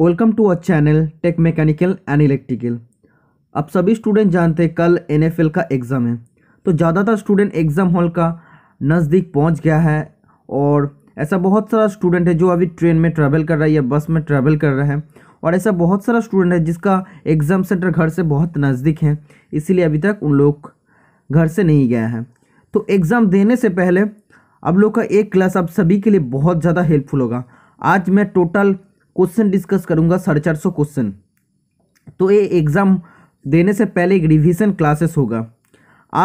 Welcome to a channel tech mechanical and electrical अब सभी student जानते हैं कल एन का एग्ज़ाम है तो ज़्यादातर स्टूडेंट एग्ज़ाम हॉल का नज़दीक पहुंच गया है और ऐसा बहुत सारा स्टूडेंट है जो अभी ट्रेन में ट्रैवल कर रहा है या बस में ट्रैवल कर रहा है और ऐसा बहुत सारा स्टूडेंट है जिसका एग्ज़ाम सेंटर घर से बहुत नज़दीक है इसीलिए अभी तक उन लोग घर से नहीं गया है तो एग्ज़ाम देने से पहले अब लोग का एक क्लास अब सभी के लिए बहुत ज़्यादा हेल्पफुल होगा आज मैं टोटल क्वेश्चन डिस्कस करूँगा साढ़े चार सौ क्वेश्चन तो ये एग्ज़ाम देने से पहले एक रिविज़न क्लासेस होगा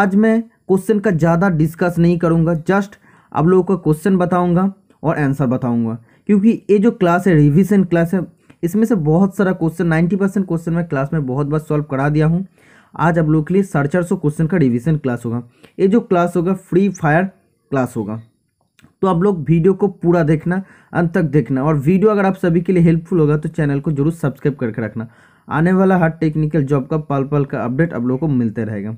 आज मैं क्वेश्चन का ज़्यादा डिस्कस नहीं करूँगा जस्ट आप लोगों का क्वेश्चन बताऊँगा और आंसर बताऊँगा क्योंकि ये जो क्लास है रिविज़न क्लास है इसमें से बहुत सारा क्वेश्चन नाइन्टी परसेंट क्वेश्चन मैं क्लास में बहुत बार सॉल्व करा दिया हूँ आज आप लोगों के लिए साढ़े चार सौ क्वेश्चन का रिविज़न क्लास होगा ये जो क्लास होगा फ्री फायर क्लास होगा तो आप लोग वीडियो को पूरा देखना अंत तक देखना और वीडियो अगर आप सभी के लिए हेल्पफुल होगा तो चैनल को जरूर सब्सक्राइब करके रखना आने वाला हर टेक्निकल जॉब का पल पल का अपडेट आप लोगों को मिलते रहेगा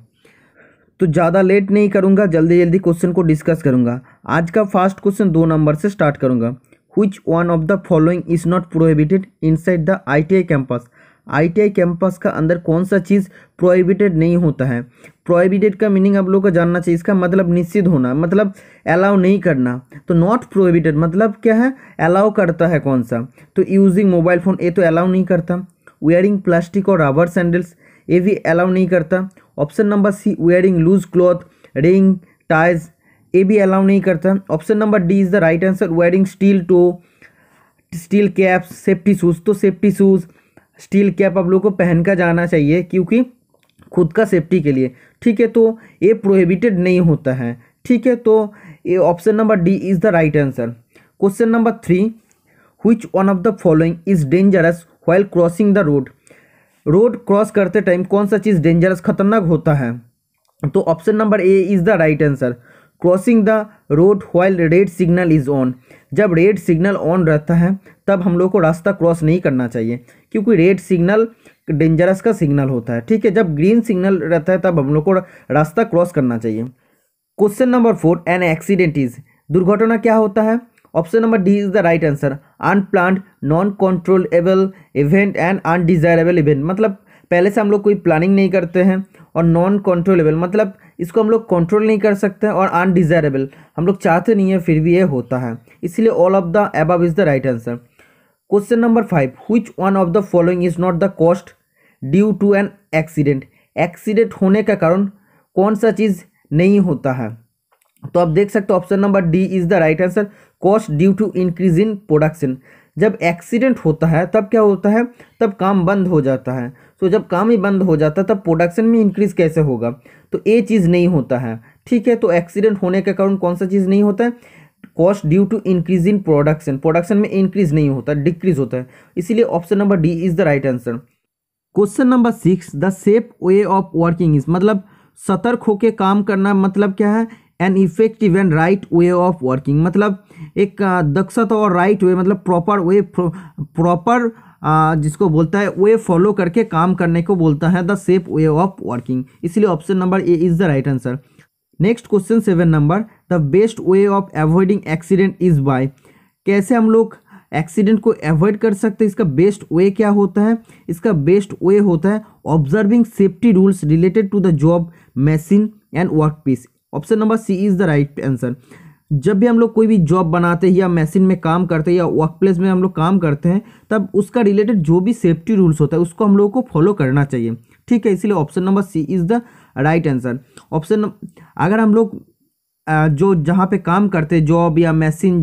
तो ज़्यादा लेट नहीं करूँगा जल्दी जल्दी क्वेश्चन को डिस्कस करूँगा आज का फास्ट क्वेश्चन दो नंबर से स्टार्ट करूँगा which one of the following is not prohibited inside the I campus ITI campus का अंदर कौन सा चीज़ प्रोहिबिटेड नहीं होता है प्रोहिबिटेड का मीनिंग आप लोगों को जानना चाहिए इसका मतलब निश्चित होना मतलब अलाउ नहीं करना तो नॉट प्रोहिबिटेड मतलब क्या है अलाउ करता है कौन सा तो यूजिंग मोबाइल फ़ोन ये तो अलाउ नहीं करता वेयरिंग प्लास्टिक और रबर सैंडल्स ये भी अलाउ नहीं करता option number C wearing loose cloth ring ties ये भी अलाउ नहीं करता option number D is the right answer wearing steel toe steel caps safety shoes तो सेफ्टी शूज़ स्टील कैप आप लोग को पहन कर जाना चाहिए क्योंकि खुद का सेफ्टी के लिए ठीक है तो ये प्रोहिबिटेड नहीं होता है ठीक है तो ये option number D is the right answer question number three which one of the following is dangerous while crossing the road road cross करते टाइम कौन सा चीज़ डेंजरस खतरनाक होता है तो option number A is the right answer crossing the road while red signal is on जब red signal on रहता है तब हम लोग को रास्ता क्रॉस नहीं करना चाहिए क्योंकि रेड सिग्नल डेंजरस का सिग्नल होता है ठीक है जब ग्रीन सिग्नल रहता है तब हम लोग को रास्ता क्रॉस करना चाहिए question number four an accident is दुर्घटना क्या होता है option number D is the right answer unplanned non controllable event and undesirable event मतलब पहले से हम लोग कोई प्लानिंग नहीं करते हैं और नॉन कंट्रोलेबल मतलब इसको हम लोग कंट्रोल नहीं कर सकते हैं और अनडिजायरेबल हम लोग चाहते नहीं हैं फिर भी ये होता है इसलिए all of the above is the right answer question number five which one of the following is not the cost due to an accident accident होने का कारण कौन सा चीज़ नहीं होता है तो आप देख सकते हो option number D is the right answer cost due to increase in production जब एक्सीडेंट होता है तब क्या होता है तब काम बंद हो जाता है तो जब काम ही बंद हो जाता है तब प्रोडक्शन में इंक्रीज़ कैसे होगा तो ये चीज़ नहीं होता है ठीक है तो एक्सीडेंट होने के कारण कौन सा चीज़ नहीं होता है cost due to increase in production production में इंक्रीज नहीं होता डिक्रीज होता है इसीलिए option number D is the right answer question number six the safe way of working is मतलब सतर्क होकर काम करना मतलब क्या है an effective and right way of working मतलब एक दक्षता और राइट वे मतलब प्रॉपर वे प्रॉपर जिसको बोलता है वे फॉलो करके काम करने को बोलता है the safe way of working इसलिए option number A is the right answer next question seven number the best way of avoiding accident is by कैसे हम लोग एक्सीडेंट को एवॉइड कर सकते हैं इसका बेस्ट वे क्या होता है इसका बेस्ट वे होता है observing safety rules related to the job machine and work piece option number C is the right answer जब भी हम लोग कोई भी जॉब बनाते हैं या मशीन में काम करते हैं या वर्क प्लेस में हम लोग काम करते हैं तब उसका रिलेटेड जो भी सेफ्टी रूल्स होता है उसको हम लोगों को फॉलो करना चाहिए ठीक है इसलिए option number C is the right answer option अगर हम लोग जो जहाँ पे काम करते हैं जॉब या मैसिन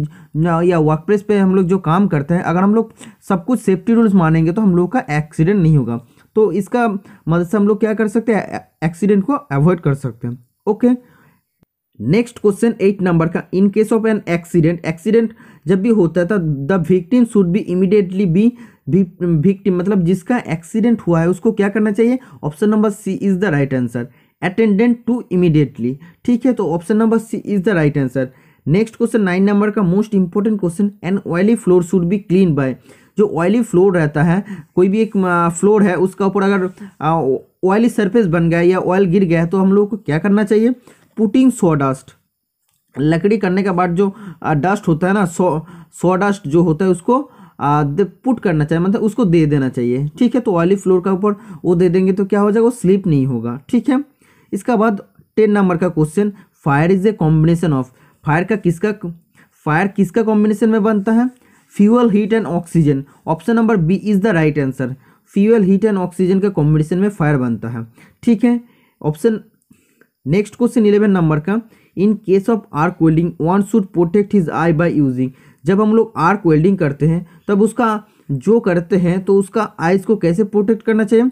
या वर्कप्लेस पे हम लोग जो काम करते हैं अगर हम लोग सब कुछ सेफ्टी रूल्स मानेंगे तो हम लोग का एक्सीडेंट नहीं होगा तो इसका मदद से हम लोग क्या कर सकते हैं एक्सीडेंट को अवॉइड कर सकते हैं okay next question eight number का in case of an accident accident जब भी होता है तो the victim should be immediately be victim मतलब जिसका एक्सीडेंट हुआ है उसको क्या करना चाहिए option number C is the right answer attended to immediately ठीक है तो option number C is the right answer next question nine number का most important question an oily floor should B clean by जो oily floor रहता है कोई भी एक फ्लोर है उसका ऊपर अगर ऑयली सरफेस बन गया या ऑयल गिर गया तो हम लोग को क्या करना चाहिए पुटिंग सोडास्ट लकड़ी करने के बाद जो डस्ट होता है ना सो सॉ डस्ट जो होता है उसको पुट करना चाहिए मतलब उसको दे देना चाहिए ठीक है तो ऑयली फ्लोर का ऊपर वो दे देंगे तो क्या हो जाएगा वो स्लिप नहीं होगा ठीक है इसका बाद टेन नंबर का question fire is a combination of fire का किसका फायर किसका कॉम्बिनेशन में बनता है fuel heat and oxygen option number B is the right answer fuel heat and oxygen के कॉम्बिनेशन में फायर बनता है ठीक है option next question eleven number का in case of arc welding one should protect his eye by using जब हम लोग आर्क वेल्डिंग करते हैं तब उसका जो करते हैं तो उसका आइज को कैसे प्रोटेक्ट करना चाहिए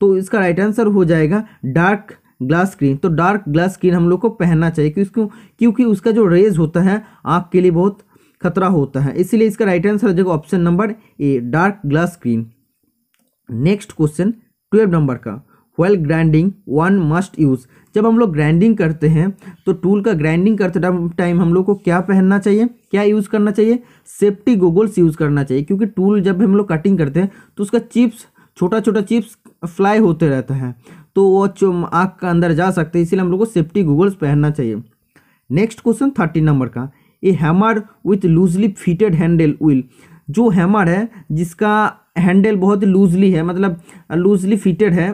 तो इसका राइट आंसर हो जाएगा डार्क ग्लास स्क्रीन तो डार्क ग्लास स्क्रीन हम लोग को पहनना चाहिए क्योंकि क्योंकि उसका जो रेज होता है आँख के लिए बहुत खतरा होता है इसीलिए इसका राइट आंसर हो जाएगा option number A dark glass screen next question twelve number का while grinding one must use जब हम लोग ग्राइंडिंग करते हैं तो टूल का ग्राइंडिंग करते टाइम हम लोग को क्या पहनना चाहिए क्या यूज़ करना चाहिए सेफ्टी गोगल्स यूज़ करना चाहिए क्योंकि टूल जब हम लोग कटिंग करते हैं तो उसका चिप्स छोटा छोटा चिप्स फ्लाई होते रहता है तो वो आँख का अंदर जा सकते हैं इसीलिए हम लोग को सेफ्टी गूगल्स पहनना चाहिए नेक्स्ट क्वेश्चन थर्टी नंबर का a hammer with loosely fitted handle will जो हैमर है जिसका हैंडल बहुत लूजली है मतलब लूजली फिटेड है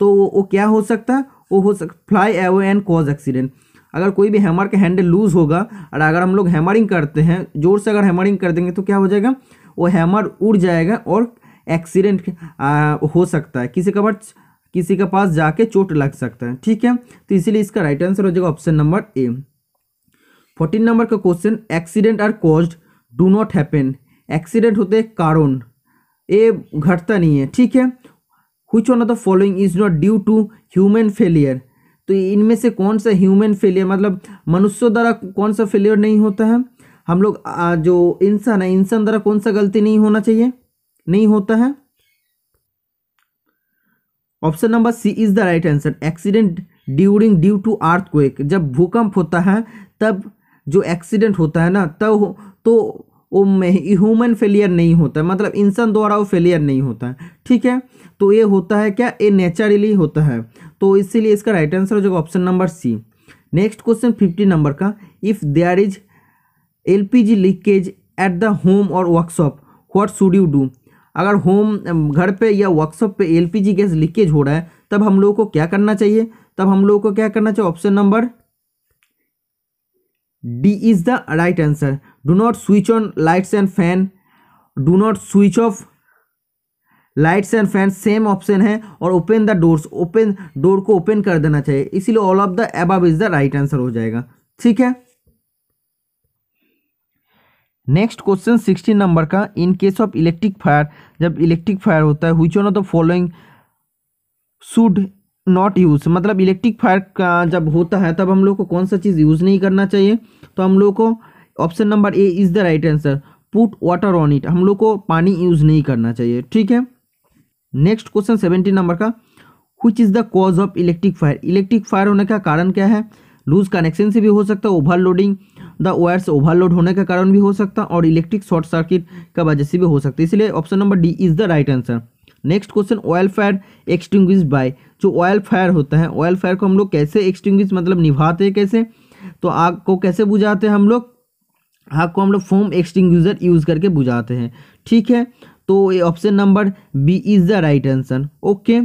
तो वो क्या हो सकता है वो हो सक fly away and cause accident अगर कोई भी हैमर का हैंडल लूज़ होगा और अगर हम लोग हैमरिंग करते हैं ज़ोर से अगर हैमरिंग कर देंगे तो क्या हो जाएगा वो हैमर उड़ जाएगा और एक्सीडेंट हो सकता है किसी का बट किसी के पास जाके चोट लग सकता है ठीक है तो इसीलिए इसका राइट आंसर हो जाएगा option number A fourteen number का question accident are cause do not happen accident होते कारण ये घटता नहीं है ठीक है which one of following is not due to human failure तो इनमें से कौन सा ह्यूमन फेलियर मतलब मनुष्यों द्वारा कौन सा फेलियर नहीं होता है हम लोग जो इंसान है इंसान द्वारा कौन सा गलती नहीं होना चाहिए नहीं होता है option number C is the right answer accident during due to earth जब भूकंप होता है तब जो एक्सीडेंट होता है ना तब तो वो ह्यूमन फेलियर नहीं होता है मतलब इंसान द्वारा वो फेलियर नहीं होता है ठीक है तो ये होता है क्या ये नेचुरली होता है तो इसीलिए इसका राइट आंसर हो जाएगा option number C next question fifty number का if there is L P G leakage at the home और workshop what should you do अगर होम घर पे या वर्कशॉप पे L P G gas leakage हो रहा है तब हम लोगों को क्या करना चाहिए तब हम लोगों को क्या करना चाहिए option number D is the right answer do not switch on lights and fan do not switch off lights and fan same option है और open the doors open door को ओपन कर देना चाहिए इसीलिए all of the above is the right answer हो जाएगा ठीक है नेक्स्ट क्वेश्चन सिक्सटीन नंबर का in case of electric fire जब इलेक्ट्रिक फायर होता है which one of the following should not use मतलब इलेक्ट्रिक फायर का जब होता है तब हम लोग को कौन सा चीज़ यूज़ नहीं करना चाहिए तो हम लोग को option number A is the right answer put water on it हम लोग को पानी यूज़ नहीं करना चाहिए ठीक है नेक्स्ट क्वेश्चन सेवेंटीन नंबर का which is the cause of electric fire electric fire होने का कारण क्या है लूज कनेक्शन से भी हो सकता है ओवरलोडिंग द वायर्स ओवरलोड होने का कारण भी हो सकता है और इलेक्ट्रिक शॉर्ट सर्किट का वजह से भी हो सकता है इसलिए option number D is the right answer next question oil fire extinguished by जो ऑयल फायर होता है ऑयल फायर को हम लोग कैसे एक्सटिंग मतलब निभाते हैं कैसे तो आग को कैसे बुझाते हैं हम लोग आग को हम लोग फोम एक्सटिंग यूज़ करके बुझाते हैं ठीक है तो ये option number B is the right answer okay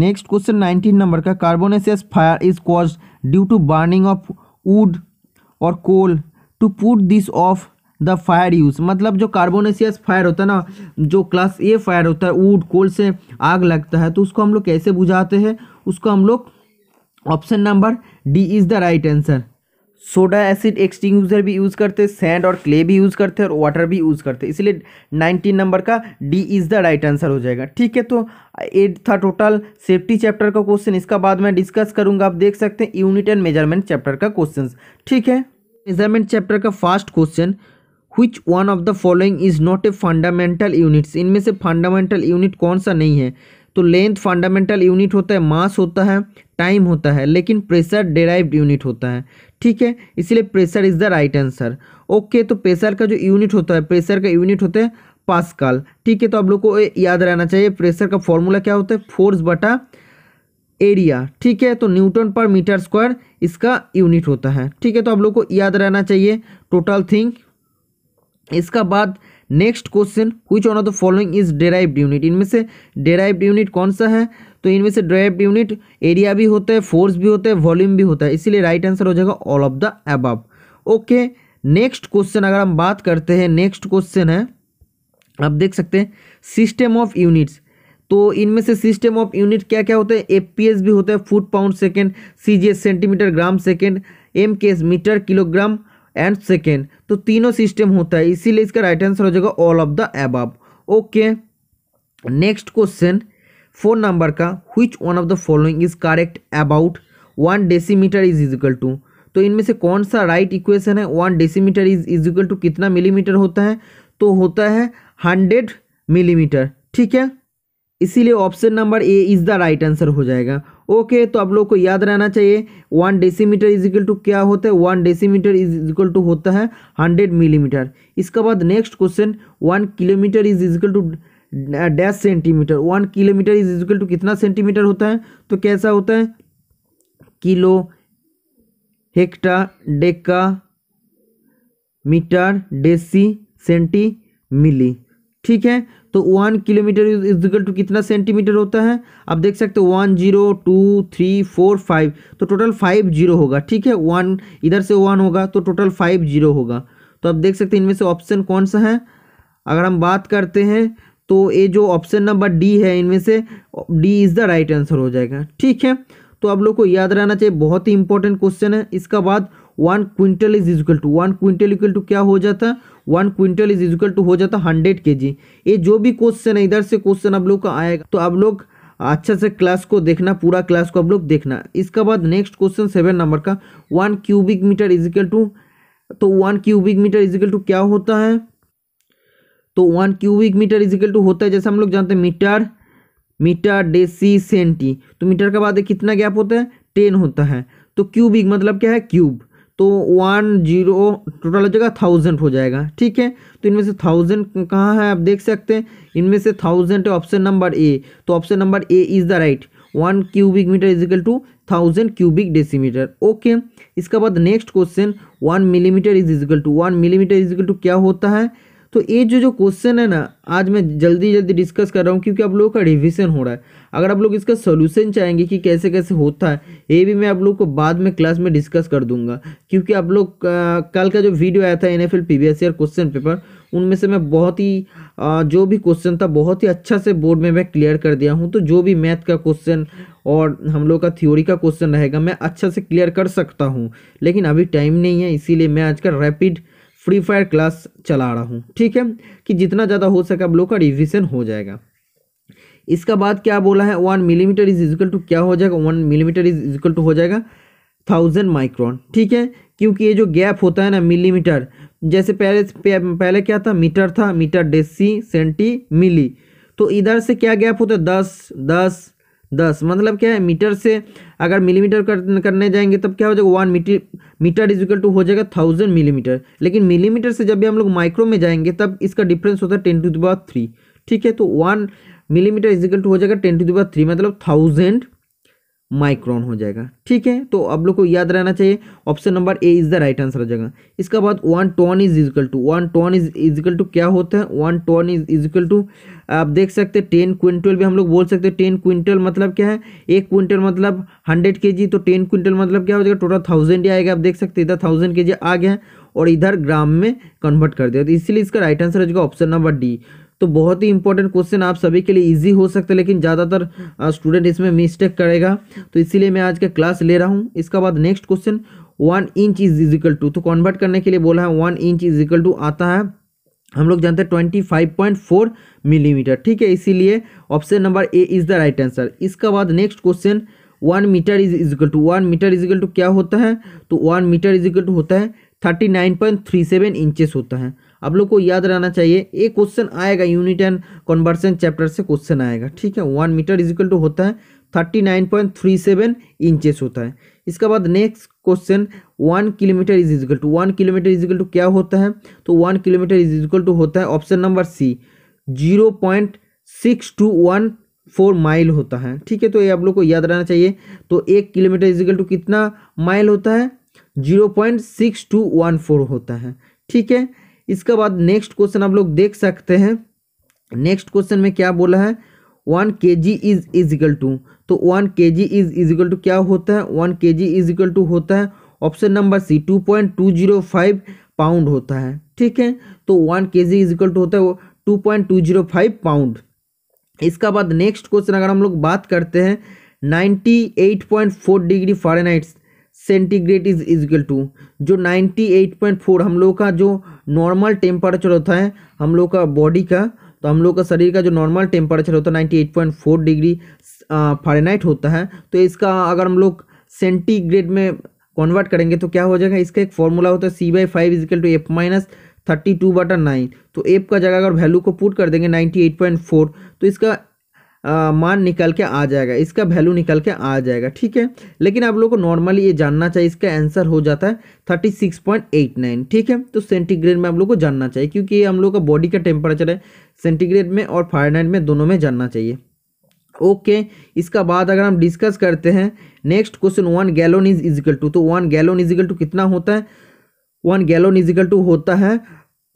next question nineteen number का carbonaceous fire is cause due to burning of wood और coal to put this off the fire use मतलब जो कार्बोनेसियस फायर होता है ना जो class ए fire होता है वुड कोल से आग लगता है तो उसको हम लोग कैसे बुझाते हैं उसको हम लोग option number D is the right answer soda acid extinguisher भी यूज़ करते सैंड और क्ले भी यूज़ करते और वाटर भी यूज़ करते इसलिए नाइनटीन नंबर का D is the right answer हो जाएगा ठीक है तो एट था टोटल सेफ्टी चैप्टर का क्वेश्चन इसका बाद में डिस्कस करूंगा आप देख सकते हैं यूनिट एंड मेजरमेंट चैप्टर का क्वेश्चन ठीक है मेजरमेंट चैप्टर का fast question which one of the following is not a fundamental units इनमें से fundamental unit कौन सा नहीं है तो लेंथ फंडामेंटल यूनिट होता है मास होता है टाइम होता है लेकिन प्रेशर डेराइव्ड यूनिट होता है ठीक है इसीलिए pressure is the right answer okay तो प्रेशर का जो यूनिट होता है प्रेशर का यूनिट होता है पास्कल ठीक है तो आप लोग को याद रहना चाहिए प्रेशर का फॉर्मूला क्या होता है फोर्स बटा एरिया ठीक है तो न्यूटन पर मीटर स्क्वायर इसका यूनिट होता है ठीक है तो आप लोग को याद रहना चाहिए टोटल थिंग इसका बाद नेक्स्ट क्वेश्चन कुछ one of the following is derived unit इनमें से डेराइव्ड यूनिट कौन सा है तो इनमें से ड्राइव यूनिट एरिया भी होता है फोर्स भी होता है वॉल्यूम भी होता है इसीलिए राइट आंसर हो जाएगा all of the above okay next question अगर हम बात करते हैं नेक्स्ट क्वेश्चन है आप देख सकते हैं सिस्टम ऑफ यूनिट्स तो इनमें से सिस्टम ऑफ यूनिट क्या क्या होता है एफपीएस भी होता है foot pound second CGS centimetre gram second MKS metre kilogram and second तो तीनों सिस्टम होता है इसीलिए इसका राइट आंसर हो जाएगा all of the above okay next question four number का which one of the following is correct about one decimetre is equal to तो इनमें से कौन सा राइट right इक्वेशन है one decimetre is equal to कितना मिलीमीटर होता है तो होता है हंड्रेड मिलीमीटर ठीक है इसीलिए option number A is the right answer हो जाएगा ओके तो आप लोग को याद रहना चाहिए one decimetre is equal to क्या होता है one decimetre is equal to होता है हंड्रेड मिलीमीटर इसके बाद next question one kilometre is equal to dash centimetre one kilometre is equal to कितना सेंटीमीटर होता है तो कैसा होता है kilo hecto deca metre deci centi milli ठीक है तो one kilometre is equal to कितना सेंटीमीटर होता है आप देख सकते हो one zero to three four five तो टोटल फाइव जीरो होगा ठीक है वन इधर से वन होगा तो टोटल फाइव जीरो होगा तो आप देख सकते हैं इनमें से ऑप्शन कौन सा है अगर हम बात करते हैं तो ये जो ऑप्शन नंबर डी है इनमें से D is the right answer हो जाएगा ठीक है तो आप लोग को याद रहना चाहिए बहुत ही इंपॉर्टेंट क्वेश्चन है इसका बाद one quintal is equal to one quintal equal to क्या हो जाता है one quintal is equal to हो जाता है हंड्रेड के जी ये जो भी क्वेश्चन है इधर से क्वेश्चन आप लोग का आएगा तो आप लोग अच्छा से क्लास को देखना पूरा क्लास को आप लोग देखना इसका बाद नेक्स्ट क्वेश्चन सेवन नंबर का one cubic metre equal to तो one cubic metre equal to क्या होता है तो one cubic metre equal to होता है जैसे हम लोग जानते हैं मीटर मीटर डेसी सेंटी तो मीटर के बाद कितना गैप होता है टेन होता है तो क्यूबिक मतलब क्या है क्यूब तो वन जीरो टोटल हो जाएगा थाउजेंड हो जाएगा ठीक है तो इनमें से थाउजेंड कहाँ है आप देख सकते हैं इनमें से थाउजेंड है ऑप्शन नंबर ए तो option number A is the right one cubic metre equal to thousand cubic decimetre okay इसके बाद next question one millimetre is equal to one millimetre equal to क्या होता है तो ये जो जो क्वेश्चन है ना आज मैं जल्दी जल्दी डिस्कस कर रहा हूँ क्योंकि आप लोगों का रिविजन हो रहा है अगर आप लोग इसका सोल्यूशन चाहेंगे कि कैसे कैसे होता है ये भी मैं आप लोग को बाद में क्लास में डिस्कस कर दूंगा क्योंकि आप लोग कल का जो वीडियो आया था N F L P question paper उनमें से मैं बहुत ही आ, जो भी क्वेश्चन था बहुत ही अच्छा से बोर्ड में मैं क्लियर कर दिया हूँ तो जो भी मैथ का क्वेश्चन और हम लोग का थ्योरी का क्वेश्चन रहेगा मैं अच्छा से क्लियर कर सकता हूँ लेकिन अभी टाइम नहीं है इसीलिए मैं आज का रैपिड फ्री फायर क्लास चला रहा हूँ ठीक है कि जितना ज़्यादा हो सके आप लोग का रिविज़न हो जाएगा इसका बाद क्या बोला है one millimetre is equal to क्या हो जाएगा one millimetre is equal to हो जाएगा थाउजेंड माइक्रॉन ठीक है क्योंकि ये जो गैप होता है ना मिलीमीटर जैसे पहले पहले क्या था मीटर था मीटर डेसी सेंटी मिली तो इधर से क्या गैप होता है दस दस दस मतलब क्या है मीटर से अगर मिलीमीटर कर, करने जाएंगे तब क्या हो जाएगा one metre metre equal to हो जाएगा थाउजेंड मिलीमीटर लेकिन मिलीमीटर से जब भी हम लोग माइक्रो में जाएंगे तब इसका डिफरेंस होता है टेन टू दावर थ्री ठीक है तो वन मिलीमीटर इक्वल टू हो जाएगा टेन टू दावर थ्री मतलब थाउजेंड माइक्रॉन हो जाएगा ठीक है तो आप लोग को याद रहना चाहिए option number A is the right answer हो जाएगा इसका बाद one tonne is equal to one tonne is equal to क्या होता है one tonne is equal to आप देख सकते हैं टेन क्विंटल भी हम लोग बोल सकते हैं टेन क्विंटल मतलब क्या है एक क्विंटल मतलब हंड्रेड के जी तो टेन क्विंटल मतलब क्या हो जाएगा टोटल थाउजेंड ही आएगा आप देख सकते इधर थाउजेंड के जी आ गया और इधर ग्राम में कन्वर्ट कर दिया तो इसलिए इसका राइट आंसर हो जाएगा ऑप्शन नंबर डी तो बहुत ही इंपॉर्टेंट क्वेश्चन आप सभी के लिए इजी हो सकते हैं लेकिन ज़्यादातर स्टूडेंट इसमें मिस्टेक करेगा तो इसीलिए मैं आज का क्लास ले रहा हूँ इसका बाद next question one inch is equal to तो कन्वर्ट करने के लिए बोला है one inch is equal to आता है हम लोग जानते हैं twenty five point four millimetre ठीक है इसीलिए option number A is the right answer इसके बाद next question one metre is equal to one metre equal to क्या होता है तो वन मीटर इजिकल टू होता है thirty nine point three seven inches होता है आप लोग को याद रहना चाहिए एक क्वेश्चन आएगा यूनिट एंड कन्वर्सन चैप्टर से क्वेश्चन आएगा ठीक है वन मीटर इजिकल टू होता है thirty nine point three seven inches होता है इसके बाद next question one kilometre is equal to one kilometre equal to क्या होता है तो one kilometre is equal to होता है option number C zero point six two one four mile होता है ठीक है तो ये आप लोग को याद रहना चाहिए तो एक किलोमीटर इजिकल टू कितना माइल होता है zero point six two one four होता है ठीक है इसके बाद नेक्स्ट क्वेश्चन आप लोग देख सकते हैं नेक्स्ट क्वेश्चन में क्या बोला है one K G is equal to तो one K G is equal to क्या होता है one K ji is equal to होता है option number C two point two zero five pound होता है ठीक है तो one K ji is equal to होता है वो two point two zero five pound इसका बाद नेक्स्ट क्वेश्चन अगर हम लोग बात करते हैं ninety eight point four degree Fahrenheits centigrade is equal to जो 98.4 हम लोग का जो नॉर्मल टेम्परेचर होता है हम लोग का बॉडी का तो हम लोग का शरीर का जो नॉर्मल टेम्परेचर होता है 98.4 डिग्री फारेनाइट होता है तो इसका अगर हम लोग सेंटीग्रेड में कन्वर्ट करेंगे तो क्या हो जाएगा इसका एक फॉर्मूला होता है C by five equal to F minus thirty two बटा नाइन तो एफ का जगह अगर वैल्यू को पुट कर देंगे नाइन्टी एट पॉइंट फोर तो इसका मान निकल के आ जाएगा इसका वैल्यू निकल के आ जाएगा ठीक है लेकिन आप लोग को नॉर्मली ये जानना चाहिए इसका आंसर हो जाता है thirty six point eight nine ठीक है तो सेंटीग्रेड में आप लोग को जानना चाहिए क्योंकि ये हम लोग का बॉडी का टेम्परेचर है सेंटीग्रेड में और फारेनहाइट में दोनों में जानना चाहिए ओके okay, इसका बाद अगर हम डिस्कस करते हैं next question one gallon is equal to तो वन गैलोन इजिकल टू कितना होता है वन गैलोन इजिकल टू होता है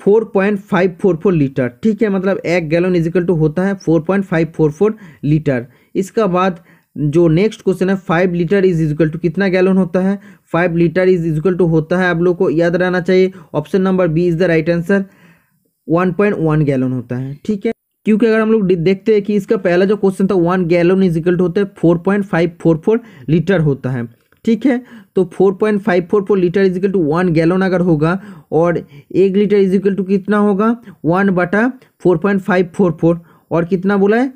four point five four four litre ठीक है मतलब एक गैलन इजिकल टू होता है four point five four four litre इसका बाद जो नेक्स्ट क्वेश्चन है five litre is equal to कितना गैलन होता है five litre is equal to होता है आप लोग को याद रहना चाहिए option number B is the right answer one point one gallon होता है ठीक है क्योंकि अगर हम लोग देखते हैं कि इसका पहला जो क्वेश्चन था वन गैलन इजिकल टू होता है four point five four four litre होता है ठीक है तो 4.544 litre equal to one gallon अगर होगा और एक लीटर इजिकल टू कितना होगा वन बटा four point five four four और कितना बोला है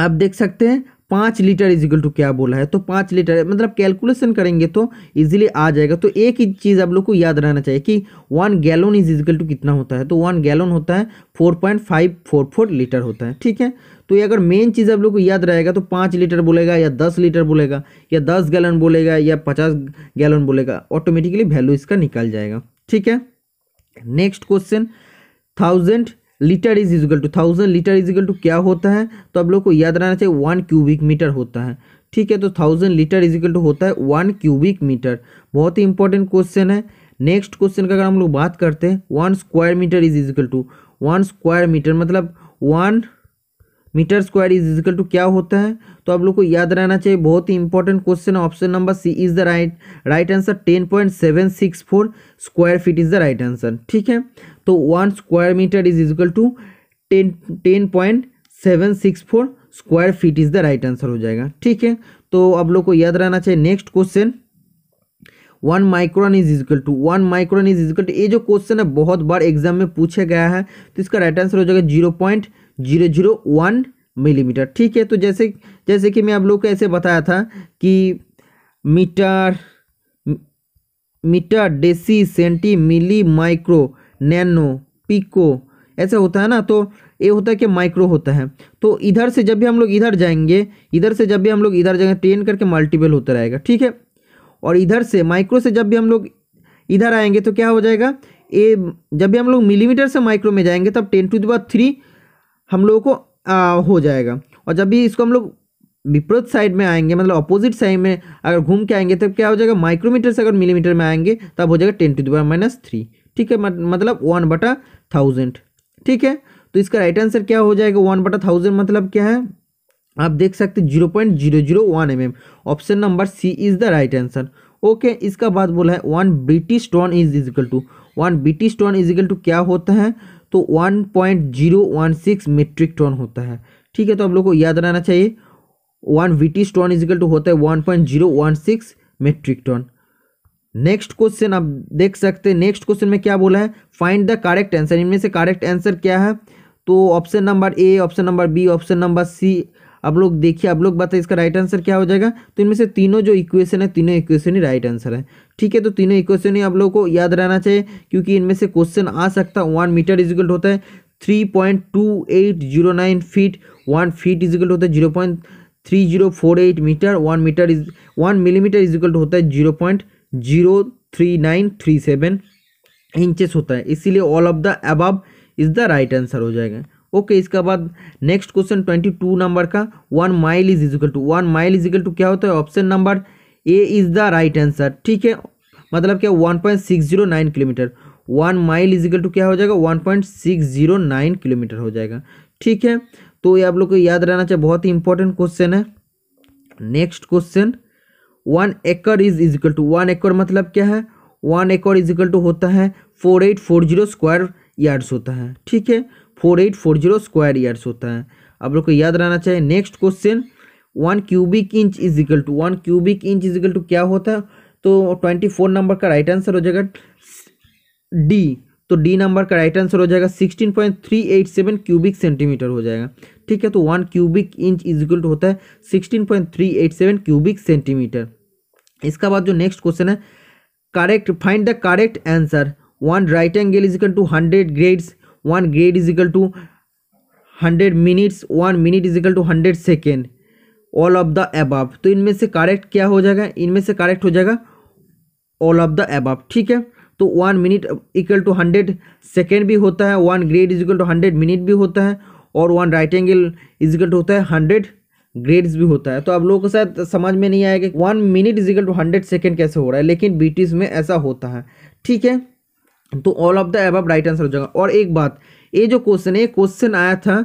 आप देख सकते हैं पाँच लीटर इजिकल टू क्या बोला है तो पाँच लीटर मतलब कैलकुलेशन करेंगे तो इजीली आ जाएगा तो एक ही चीज़ आप लोग को याद रहना चाहिए कि one gallon is equal to कितना होता है तो वन गैलोन होता है four point five four four litre होता है ठीक है तो ये अगर मेन चीज़ आप लोग को याद रहेगा तो पाँच लीटर बोलेगा या दस लीटर बोलेगा या दस गैलन बोलेगा या पचास गैलन बोलेगा ऑटोमेटिकली वैल्यू इसका निकल जाएगा ठीक है next question thousand litre is equal to thousand litre equal to क्या होता है तो आप लोग को याद रहना चाहिए वन क्यूबिक मीटर होता है ठीक है तो थाउजेंड लीटर इजिकल टू होता है वन क्यूबिक मीटर बहुत ही इंपॉर्टेंट क्वेश्चन है नेक्स्ट क्वेश्चन का अगर हम लोग बात करते हैं one square metre is equal to one square metre मतलब one metre square is equal to क्या होता है तो आप लोग को याद रहना चाहिए बहुत ही इंपॉर्टेंट क्वेश्चन है option number C is the right right answer ten point seven six four square feet is the right answer ठीक है तो one square metre is equal to ten ten point seven six four square feet is the right answer हो जाएगा ठीक है तो आप लोग को याद रहना चाहिए next question one micron is equal to one micron is equal to ये जो क्वेश्चन है बहुत बार एग्जाम में पूछा गया है तो इसका राइट आंसर हो जाएगा zero point zero zero one millimetre ठीक है तो जैसे जैसे कि मैं आप लोग को ऐसे बताया था कि metre metre deci centi milli micro nano pico ऐसा होता है ना तो ये होता है कि माइक्रो होता है तो इधर से जब भी हम लोग इधर जाएंगे इधर से जब भी हम लोग इधर जाएंगे टेन करके मल्टीपल होता रहेगा ठीक है और इधर से माइक्रो से जब भी हम लोग इधर आएंगे तो क्या हो जाएगा ए जब भी हम लोग मिलीमीटर से माइक्रो में जाएंगे तब टेन टू दी थ्री हम लोगों को आ, हो जाएगा और जब भी इसको हम लोग विपरीत साइड में आएंगे मतलब अपोजिट साइड में अगर घूम के आएंगे तब क्या हो जाएगा माइक्रोमीटर से अगर मिलीमीटर में आएंगे तब हो जाएगा ten to the power minus three ठीक है मतलब वन बटा थाउजेंड ठीक है तो इसका राइट आंसर क्या हो जाएगा वन बटा थाउजेंड मतलब क्या है आप देख सकते zero point zero zero one M M option number C is the right answer okay इसका बात बोला है one British ton is equal to one British ton equal to क्या होता है तो 1.016 मीट्रिक टन होता है ठीक है तो आप लोग को याद रहना चाहिए one VT ton equal to होता है one point zero one six metric ton next question आप देख सकते हैं नेक्स्ट क्वेश्चन में क्या बोला है फाइंड द करेक्ट आंसर इनमें से करेक्ट आंसर क्या है तो option number A option number B option number C आप लोग देखिए आप लोग बताइए इसका राइट आंसर क्या हो जाएगा तो इनमें से तीनों जो इक्वेशन है तीनों इक्वेशन ही राइट आंसर है ठीक है तो तीनों इक्वेशन ही आप लोगों को याद रहना चाहिए क्योंकि इनमें से क्वेश्चन आ सकता है वन मीटर इजिकल्ट होता है three point two eight zero nine feet one feet equal to होता है zero point three zero four eight metre one metre is one millimetre equal to होता है zero point zero three nine three seven inches होता है इसीलिए all of the above is the right answer हो जाएगा okay इसके बाद next question twenty two number का one mile is equal to one mile equal to क्या होता है option number A is the right answer ठीक है मतलब क्या one point six zero nine kilometre one mile equal to क्या हो जाएगा one point six zero nine kilometre हो जाएगा ठीक है तो ये आप लोग को याद रहना चाहिए बहुत ही इंपॉर्टेंट क्वेश्चन है नेक्स्ट क्वेश्चन वन एकड़ इज इजिकल टू वन एकड़ मतलब क्या है वन एकड़ इजिकल टू होता है four eight four zero square yards होता है ठीक है four eight four zero square years होता है आप लोग को याद रहना चाहिए next question one cubic inch is equal to one cubic inch is equal to क्या होता है तो ट्वेंटी फोर नंबर का राइट आंसर हो जाएगा डी तो डी नंबर का राइट आंसर हो जाएगा sixteen point three eight seven cubic centimetre हो जाएगा ठीक है तो one cubic inch is equal to होता है sixteen point three eight seven cubic centimetre इसका बाद जो नेक्स्ट क्वेश्चन है correct find the correct answer one right angle is equal to hundred grades one grade is equal to hundred minutes one minute is equal to hundred second all of the above तो इनमें से correct क्या हो जाएगा इनमें से correct हो जाएगा ऑल ऑफ द एबव ठीक है तो one minute equal to hundred second भी होता है one grade is equal to hundred minute भी होता है और one right angle is equal to होता है हंड्रेड ग्रेड्स भी होता है तो आप लोगों को शायद समझ में नहीं आएगा कि one minute equal to hundred second कैसे हो रहा है लेकिन ब्रिटिश में ऐसा होता है ठीक है तो all of the above right answer हो जाएगा और एक बात ये जो क्वेश्चन है क्वेश्चन आया था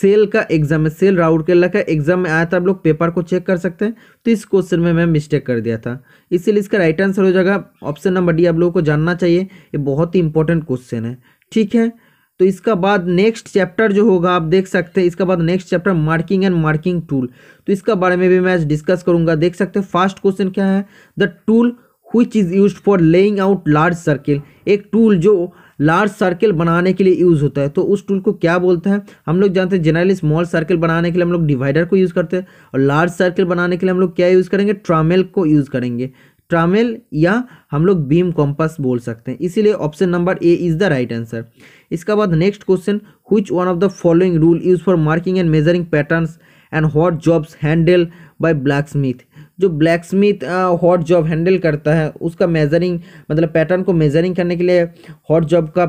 सेल का एग्जाम में सेल के का एग्जाम में आया था आप लोग पेपर को चेक कर सकते हैं तो इस क्वेश्चन में मैं मिस्टेक कर दिया था इसीलिए इसका राइट आंसर हो जाएगा ऑप्शन नंबर डी आप लोगों को जानना चाहिए ये बहुत ही इंपॉर्टेंट क्वेश्चन है ठीक है तो इसका बाद नेक्स्ट चैप्टर जो होगा आप देख सकते हैं इसका बाद next chapter marking and marking tool तो इसका बारे में भी मैं आज डिस्कस करूंगा देख सकते हैं फास्ट क्वेश्चन क्या है the tool which is use for laying out large circle एक टूल जो लार्ज सर्किल बनाने के लिए यूज़ होता है तो उस टूल को क्या बोलते हैं हम लोग जानते हैं जनरली स्मॉल सर्किल बनाने के लिए हम लोग डिवाइडर को यूज़ करते हैं और लार्ज सर्किल बनाने के लिए हम लोग क्या यूज़ करेंगे ट्रामेल को यूज़ करेंगे ट्रामेल या हम लोग बीम कॉम्पस बोल सकते हैं इसीलिए option number A is the right answer इसके बाद next question which one of the following rule used for marking and measuring pattern and hot jobs handle by blacksmith जो blacksmith hot job handle करता है उसका measuring मतलब pattern को measuring करने के लिए हॉट जॉब का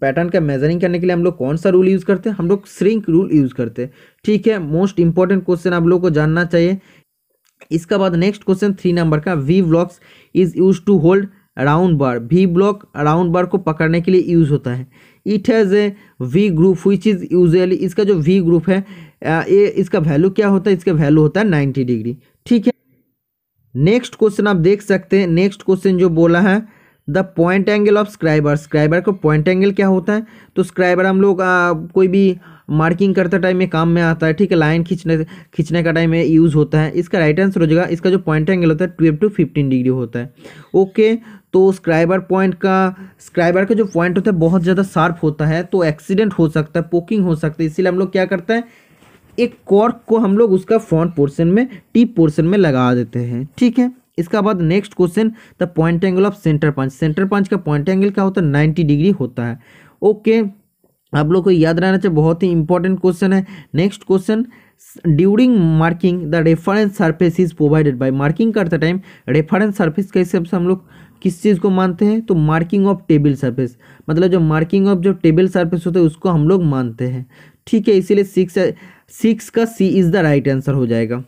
पैटर्न का मेजरिंग करने के लिए हम लोग कौन सा रूल यूज़ करते हैं हम लोग श्रिंक रूल यूज़ करते हैं ठीक है मोस्ट इंपॉर्टेंट क्वेश्चन आप लोग को जानना चाहिए इसका बाद नेक्स्ट क्वेश्चन थ्री नंबर का V blocks is use to hold round bar V block round bar को पकड़ने के लिए यूज़ होता है it has a V group which is usually इसका जो वी ग्रुप है ये इसका वैल्यू क्या होता है इसका वैल्यू होता है नाइन्टी डिग्री ठीक है नेक्स्ट क्वेश्चन आप देख सकते हैं नेक्स्ट क्वेश्चन जो बोला है the point angle of scriber scriber का पॉइंट एंगल क्या होता है तो स्क्राइबर हम लोग कोई भी मार्किंग करते टाइम में काम में आता है ठीक है लाइन खींचने खींचने का टाइम में यूज़ होता है इसका राइट आंसर हो जाएगा इसका जो पॉइंट एंगल होता है ट्वेल्व टू फिफ्टीन डिग्री होता है ओके तो स्क्राइबर पॉइंट का स्क्राइबर का जो पॉइंट होता है बहुत ज़्यादा शार्प होता है तो एक्सीडेंट हो सकता है पोकिंग हो सकता है इसीलिए हम लोग क्या करते हैं एक कॉर्क को हम लोग उसका फ्रंट पोर्शन में टीप पोर्शन में लगा देते हैं ठीक है इसका बाद next question the point angle of centre punch centre punch का पॉइंट एंगल क्या होता है नाइन्टी डिग्री होता है ओके आप लोग को याद रहना चाहिए बहुत ही इंपॉर्टेंट क्वेश्चन है next question during marking the reference surface is provided by marking करते टाइम रेफरेंस सर्फेस के हिसाब से हम लोग किस चीज़ को मानते हैं तो मार्किंग ऑफ टेबल सर्फेस मतलब जो मार्किंग ऑफ जो टेबल सर्फेस होता है उसको हम लोग मानते हैं ठीक है इसीलिए सिक्स सिक्स का C is the right answer हो जाएगा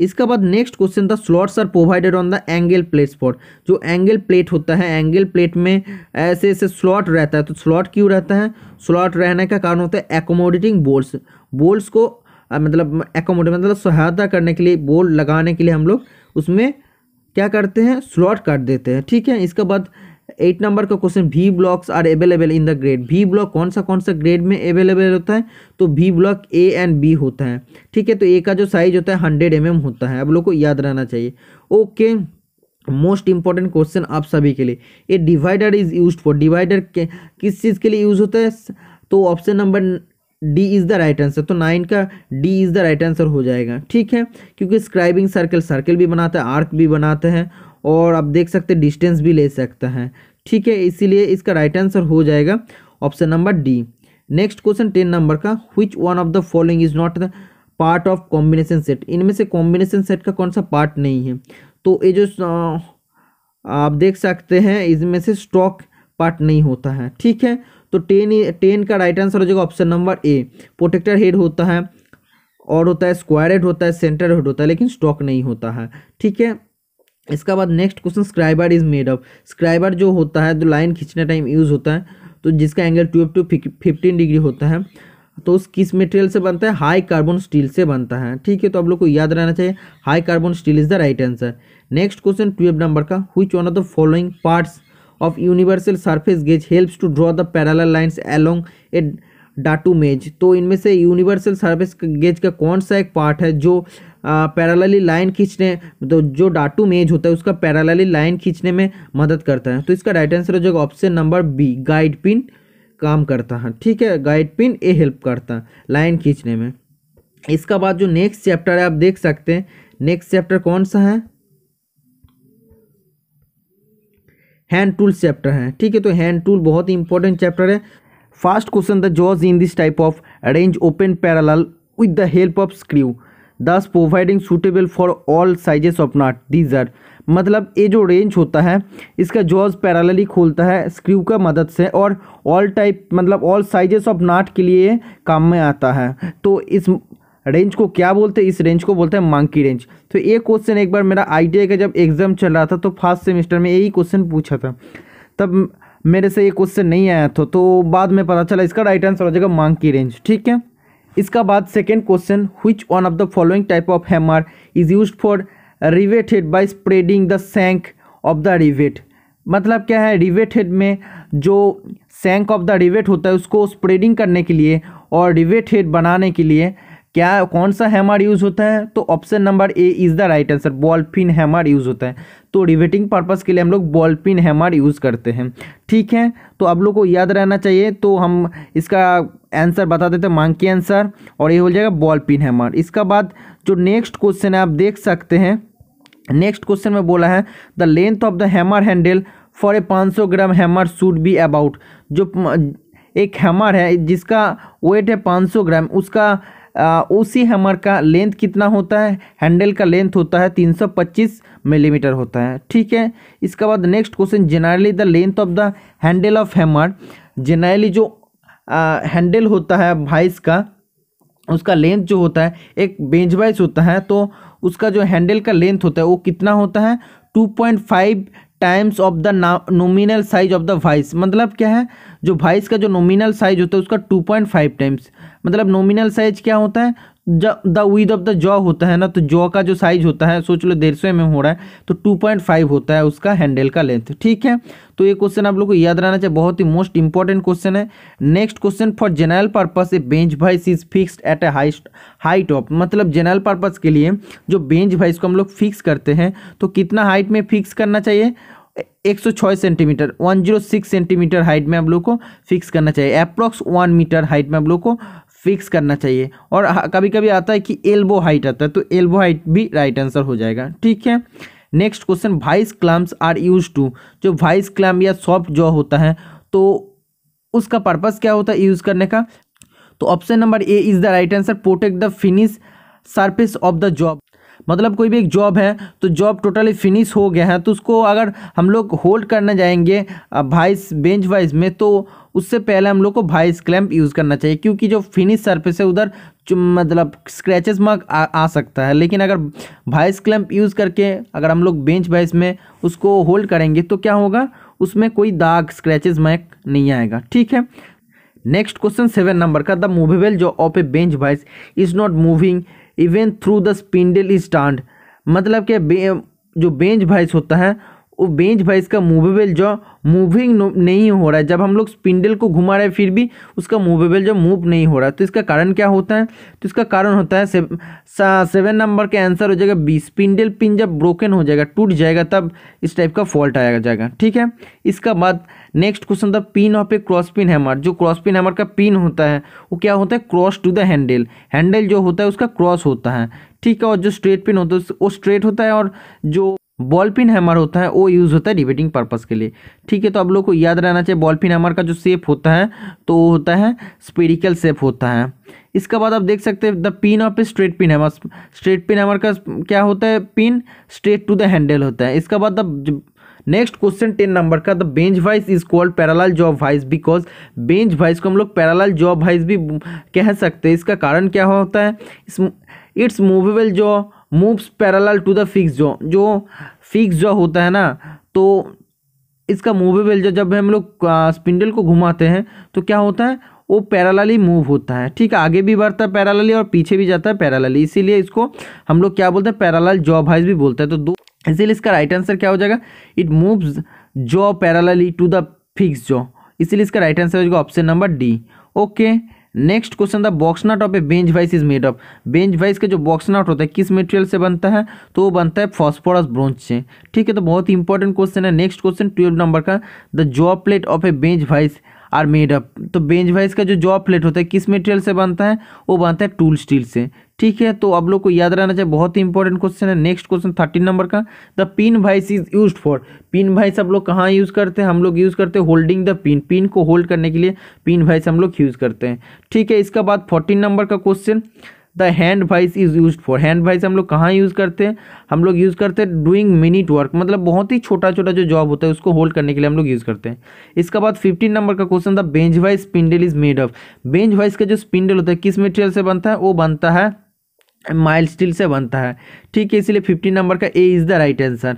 इसका बाद नेक्स्ट क्वेश्चन था slots are provided on the angle plates for जो एंगल प्लेट होता है एंगल प्लेट में ऐसे ऐसे स्लॉट रहता है तो स्लॉट क्यों रहता है स्लॉट रहने का कारण होता है एकोमोडेटिंग बोल्स बोल्स को मतलब एकोमोडेट मतलब सहायता करने के लिए बोल लगाने के लिए हम लोग उसमें क्या करते हैं स्लॉट काट देते हैं ठीक है इसके बाद एट नंबर का question V blocks are available in the grade V block कौन सा कौन सा ग्रेड में अवेलेबल होता है तो V block A and B होता है ठीक है तो ए का जो साइज होता है हंड्रेड एम होता है आप लोग को याद रहना चाहिए ओके मोस्ट इंपॉर्टेंट क्वेश्चन आप सभी के लिए a divider is use for divider किस चीज़ के लिए यूज होता है तो option number D is the right answer तो नाइन का D is the right answer हो जाएगा ठीक है क्योंकि स्क्राइबिंग सर्कल सर्कल भी बनाता है आर्क भी बनाते हैं और आप देख सकते डिस्टेंस भी ले सकता है ठीक है इसीलिए इसका राइट आंसर हो जाएगा option number D next question ten number का which one of the following is not the part of combination set इनमें से कॉम्बिनेशन सेट का कौन सा पार्ट नहीं है तो ये जो आप देख सकते हैं इसमें से स्टॉक पार्ट नहीं होता है ठीक है तो टेन टेन का राइट आंसर हो जाएगा option number A protractor head होता है और होता है स्क्वायर हेड होता है सेंटर हेड होता है लेकिन स्टॉक नहीं होता है ठीक है इसका बाद next question scriber is made of scriber जो होता है जो लाइन खींचने टाइम यूज होता है तो जिसका angle twelve to fifteen degree होता है तो उस किस मटेरियल से बनता है हाई कार्बन स्टील से बनता है ठीक है तो आप लोग को याद रहना चाहिए high carbon steel is the right answer next question twelve number का which one of the following parts of universal surface gauge helps to draw the parallel lines along at datum मेज तो इनमें से यूनिवर्सल सर्विस गेज का कौन सा एक part है जो पैरालली लाइन खींचने तो जो डाटू मेज होता है उसका पैरालली लाइन खींचने में मदद करता है तो इसका राइट आंसर हो जाएगा option number B guide pin काम करता है ठीक है गाइड पिन ए हेल्प करता है लाइन खींचने में इसका बाद जो नेक्स्ट चैप्टर है आप देख सकते हैं नेक्स्ट चैप्टर कौन सा है हैंड टूल चैप्टर है ठीक है तो हैंड टूल बहुत ही इंपॉर्टेंट चैप्टर है first question the jaws in this type of wrench open parallel with the help of screw thus providing suitable for all sizes of nut डीजर मतलब ये जो रेंज होता है इसका जॉज पैरालली खोलता है स्क्रू का मदद से और ऑल टाइप मतलब ऑल साइजेस ऑफ नाट के लिए काम में आता है तो इस रेंज को क्या बोलते हैं इस रेंज को बोलते हैं मांकी रेंज तो ये क्वेश्चन एक बार मेरा आई का जब एग्ज़ाम चल रहा था तो फर्स्ट सेमेस्टर में यही क्वेश्चन पूछा था तब मेरे से ये क्वेश्चन नहीं आया था तो बाद में पता चला इसका राइट आंसर हो जाएगा मांग की रेंज ठीक है इसका बाद second question which one of the following type of hammer is use for riveted by spreading the shank of the rivet मतलब क्या है रिवेटेड में जो सैंक ऑफ द रिवेट होता है उसको स्प्रेडिंग करने के लिए और रिवेटेड बनाने के लिए क्या कौन सा हैमर यूज होता है तो option number A is the right answer ball peen hammer use होता है तो रिवेटिंग पर्पज़ के लिए हम लोग बॉल पिन हैमर यूज़ करते हैं ठीक है तो आप लोग को याद रहना चाहिए तो हम इसका आंसर बता देते हैं मांग के आंसर और ये हो जाएगा बॉल पिन हैमर इसका बाद जो नेक्स्ट क्वेश्चन है आप देख सकते हैं नेक्स्ट क्वेश्चन में बोला है the length of the hammer handle for a पाँच सौ gram hammer should be about जो एक हैमर है जिसका वेट है पाँच सौ ग्राम उसका ओ सी हैमर का लेंथ कितना होता है हैंडल का लेंथ होता है 325 मिलीमीटर mm होता है ठीक है इसके बाद next question generally the length of the handle of hammer generally जो हैंडल होता है भाइस का उसका लेंथ जो होता है एक बेंच वाइज होता है तो उसका जो हैंडल का लेंथ होता है वो कितना होता है 2.5 times of the nominal size of the vice मतलब क्या है जो वाइस का जो नोमिनल साइज होता है उसका टू पॉइंट फाइव टाइम्स मतलब नोमिनल साइज क्या होता है the width of the jaw होता है ना तो जॉ का जो साइज होता है सोच लो डेढ़ सौ एम हो रहा है तो टू पॉइंट फाइव होता है उसका हैंडल का लेंथ ठीक है तो ये क्वेश्चन आप लोग को याद रहना चाहिए बहुत ही मोस्ट इंपॉर्टेंट क्वेश्चन है next question for general purpose a bench vice is fixed at a highest height of मतलब जनरल पर्पस के लिए जो बेंच वाइस को हम लोग फिक्स करते हैं तो कितना हाइट में फिक्स करना चाहिए एक सौ छः centimetre one zero six centimetre height में आप लोग को फिक्स करना चाहिए अप्रॉक्स वन मीटर हाइट में आप लोग को फिक्स करना चाहिए और कभी कभी आता है कि एल्बो हाइट आता है तो एल्बो हाइट भी राइट आंसर हो जाएगा ठीक है next question vice clamps are use to जो वाइस क्लम या सॉफ्ट जॉ होता है तो उसका पर्पज़ क्या होता है यूज़ करने का तो option number A is the right answer protect the finish surface of the job मतलब कोई भी एक जॉब है तो जॉब टोटली फिनिश हो गया है तो उसको अगर हम लोग होल्ड करना जाएंगे भाइस बेंच वाइज में तो उससे पहले हम लोग को भाइस क्लैम्प यूज़ करना चाहिए क्योंकि जो फिनिश सरफेस है उधर मतलब स्क्रैचेस मार्क आ, आ सकता है लेकिन अगर भाइस क्लैम्प यूज़ करके अगर हम लोग बेंच वाइज में उसको होल्ड करेंगे तो क्या होगा उसमें कोई दाग स्क्रैचेज मार्क नहीं आएगा ठीक है नेक्स्ट क्वेश्चन सेवन नंबर का the movable jaw of a bench vice is not moving even through the spindle is मतलब कि जो बेंच भाइस होता है वो बेंच भाई इसका मूवेबल जो मूविंग नहीं हो रहा है जब हम लोग स्पिंडल को घुमा रहे हैं फिर भी उसका मूवेबल जो मूव नहीं हो रहा है तो इसका कारण क्या होता है तो इसका कारण होता है सेवन नंबर का आंसर हो जाएगा बी स्पिंडल पिन जब ब्रोकन हो जाएगा टूट जाएगा तब इस टाइप का फॉल्ट आया जाएगा ठीक है इसका बाद नेक्स्ट क्वेश्चन था pin of a cross pin hammer जो क्रॉस पिन हैमर का पिन होता है वो क्या होता है cross to the handle handle जो होता है उसका क्रॉस होता है ठीक है और जो स्ट्रेट पिन होता है वो स्ट्रेट होता है और जो बॉल पिन हैमर होता है वो यूज़ होता है रिबेटिंग पर्पज़ के लिए ठीक है तो आप लोग को याद रहना चाहिए बॉल पिन हैमर का जो शेप होता है तो वो होता है स्पेरिकल शेप होता है इसके बाद आप देख सकते हैं the pin of a straight pin hammer straight pin hammer का क्या होता है pin straight to the handle होता है इसके बाद the next question ten number का the bench vice is called parallel jaw vice because bench vice को हम लोग पैरालाल जॉब वाइस भी कह सकते हैं इसका कारण क्या होता है it's movable jaw moves parallel to the fix जो जो फिक्स जो होता है ना तो इसका मूवेबल जो जब हम लोग स्पिंडल को घुमाते हैं तो क्या होता है वो पैरालली मूव होता है ठीक है आगे भी बढ़ता है पैरालली और पीछे भी जाता है पैरालली इसीलिए इसको हम लोग क्या बोलते हैं पैरालल जॉब हाइज भी बोलते हैं तो दो इसीलिए इसका राइट आंसर क्या हो जाएगा it moves jaw parallelly to the fix jaw इसीलिए इसका राइट आंसर हो जाएगा option number D okay next question था box nut of a bench vice is made of bench vice का जो बॉक्स नॉट होता है किस मटेरियल से बनता है तो वो बनता है फॉस्फोरस ब्रोंज से ठीक है तो बहुत ही इंपॉर्टेंट क्वेश्चन है नेक्स्ट क्वेश्चन ट्वेल्व नंबर का the job plate of a bench vice are made up तो बेंच वाइज का जो जॉब प्लेट होता है किस मटेरियल से बनता है वो बनता है टूल स्टील से ठीक है तो आप लोग को याद रहना चाहिए बहुत ही इंपॉर्टेंट क्वेश्चन है नेक्स्ट क्वेश्चन थर्टीन नंबर का the pin vice is use for pin vice आप लोग कहाँ यूज़ करते हैं हम लोग यूज़ करते हैं होल्डिंग द पिन पिन को होल्ड करने के लिए पिन वाइस हम लोग यूज़ करते हैं ठीक है इसके बाद फोर्टीन नंबर का question the hand vice is use for hand vice हम लोग कहाँ यूज़ करते हैं हम लोग यूज़ करते हैं डूइंग मिनिट वर्क मतलब बहुत ही छोटा छोटा जो जॉब होता है उसको होल्ड करने के लिए हम लोग यूज़ करते हैं इसके बाद फिफ्टीन नंबर का क्वेश्चन था bench vice spindle is made of bench vice का जो स्पिंडल होता है किस मटेरियल से बनता है वो बनता है माइल स्टील से बनता है ठीक है इसीलिए फिफ्टीन नंबर का A is the right answer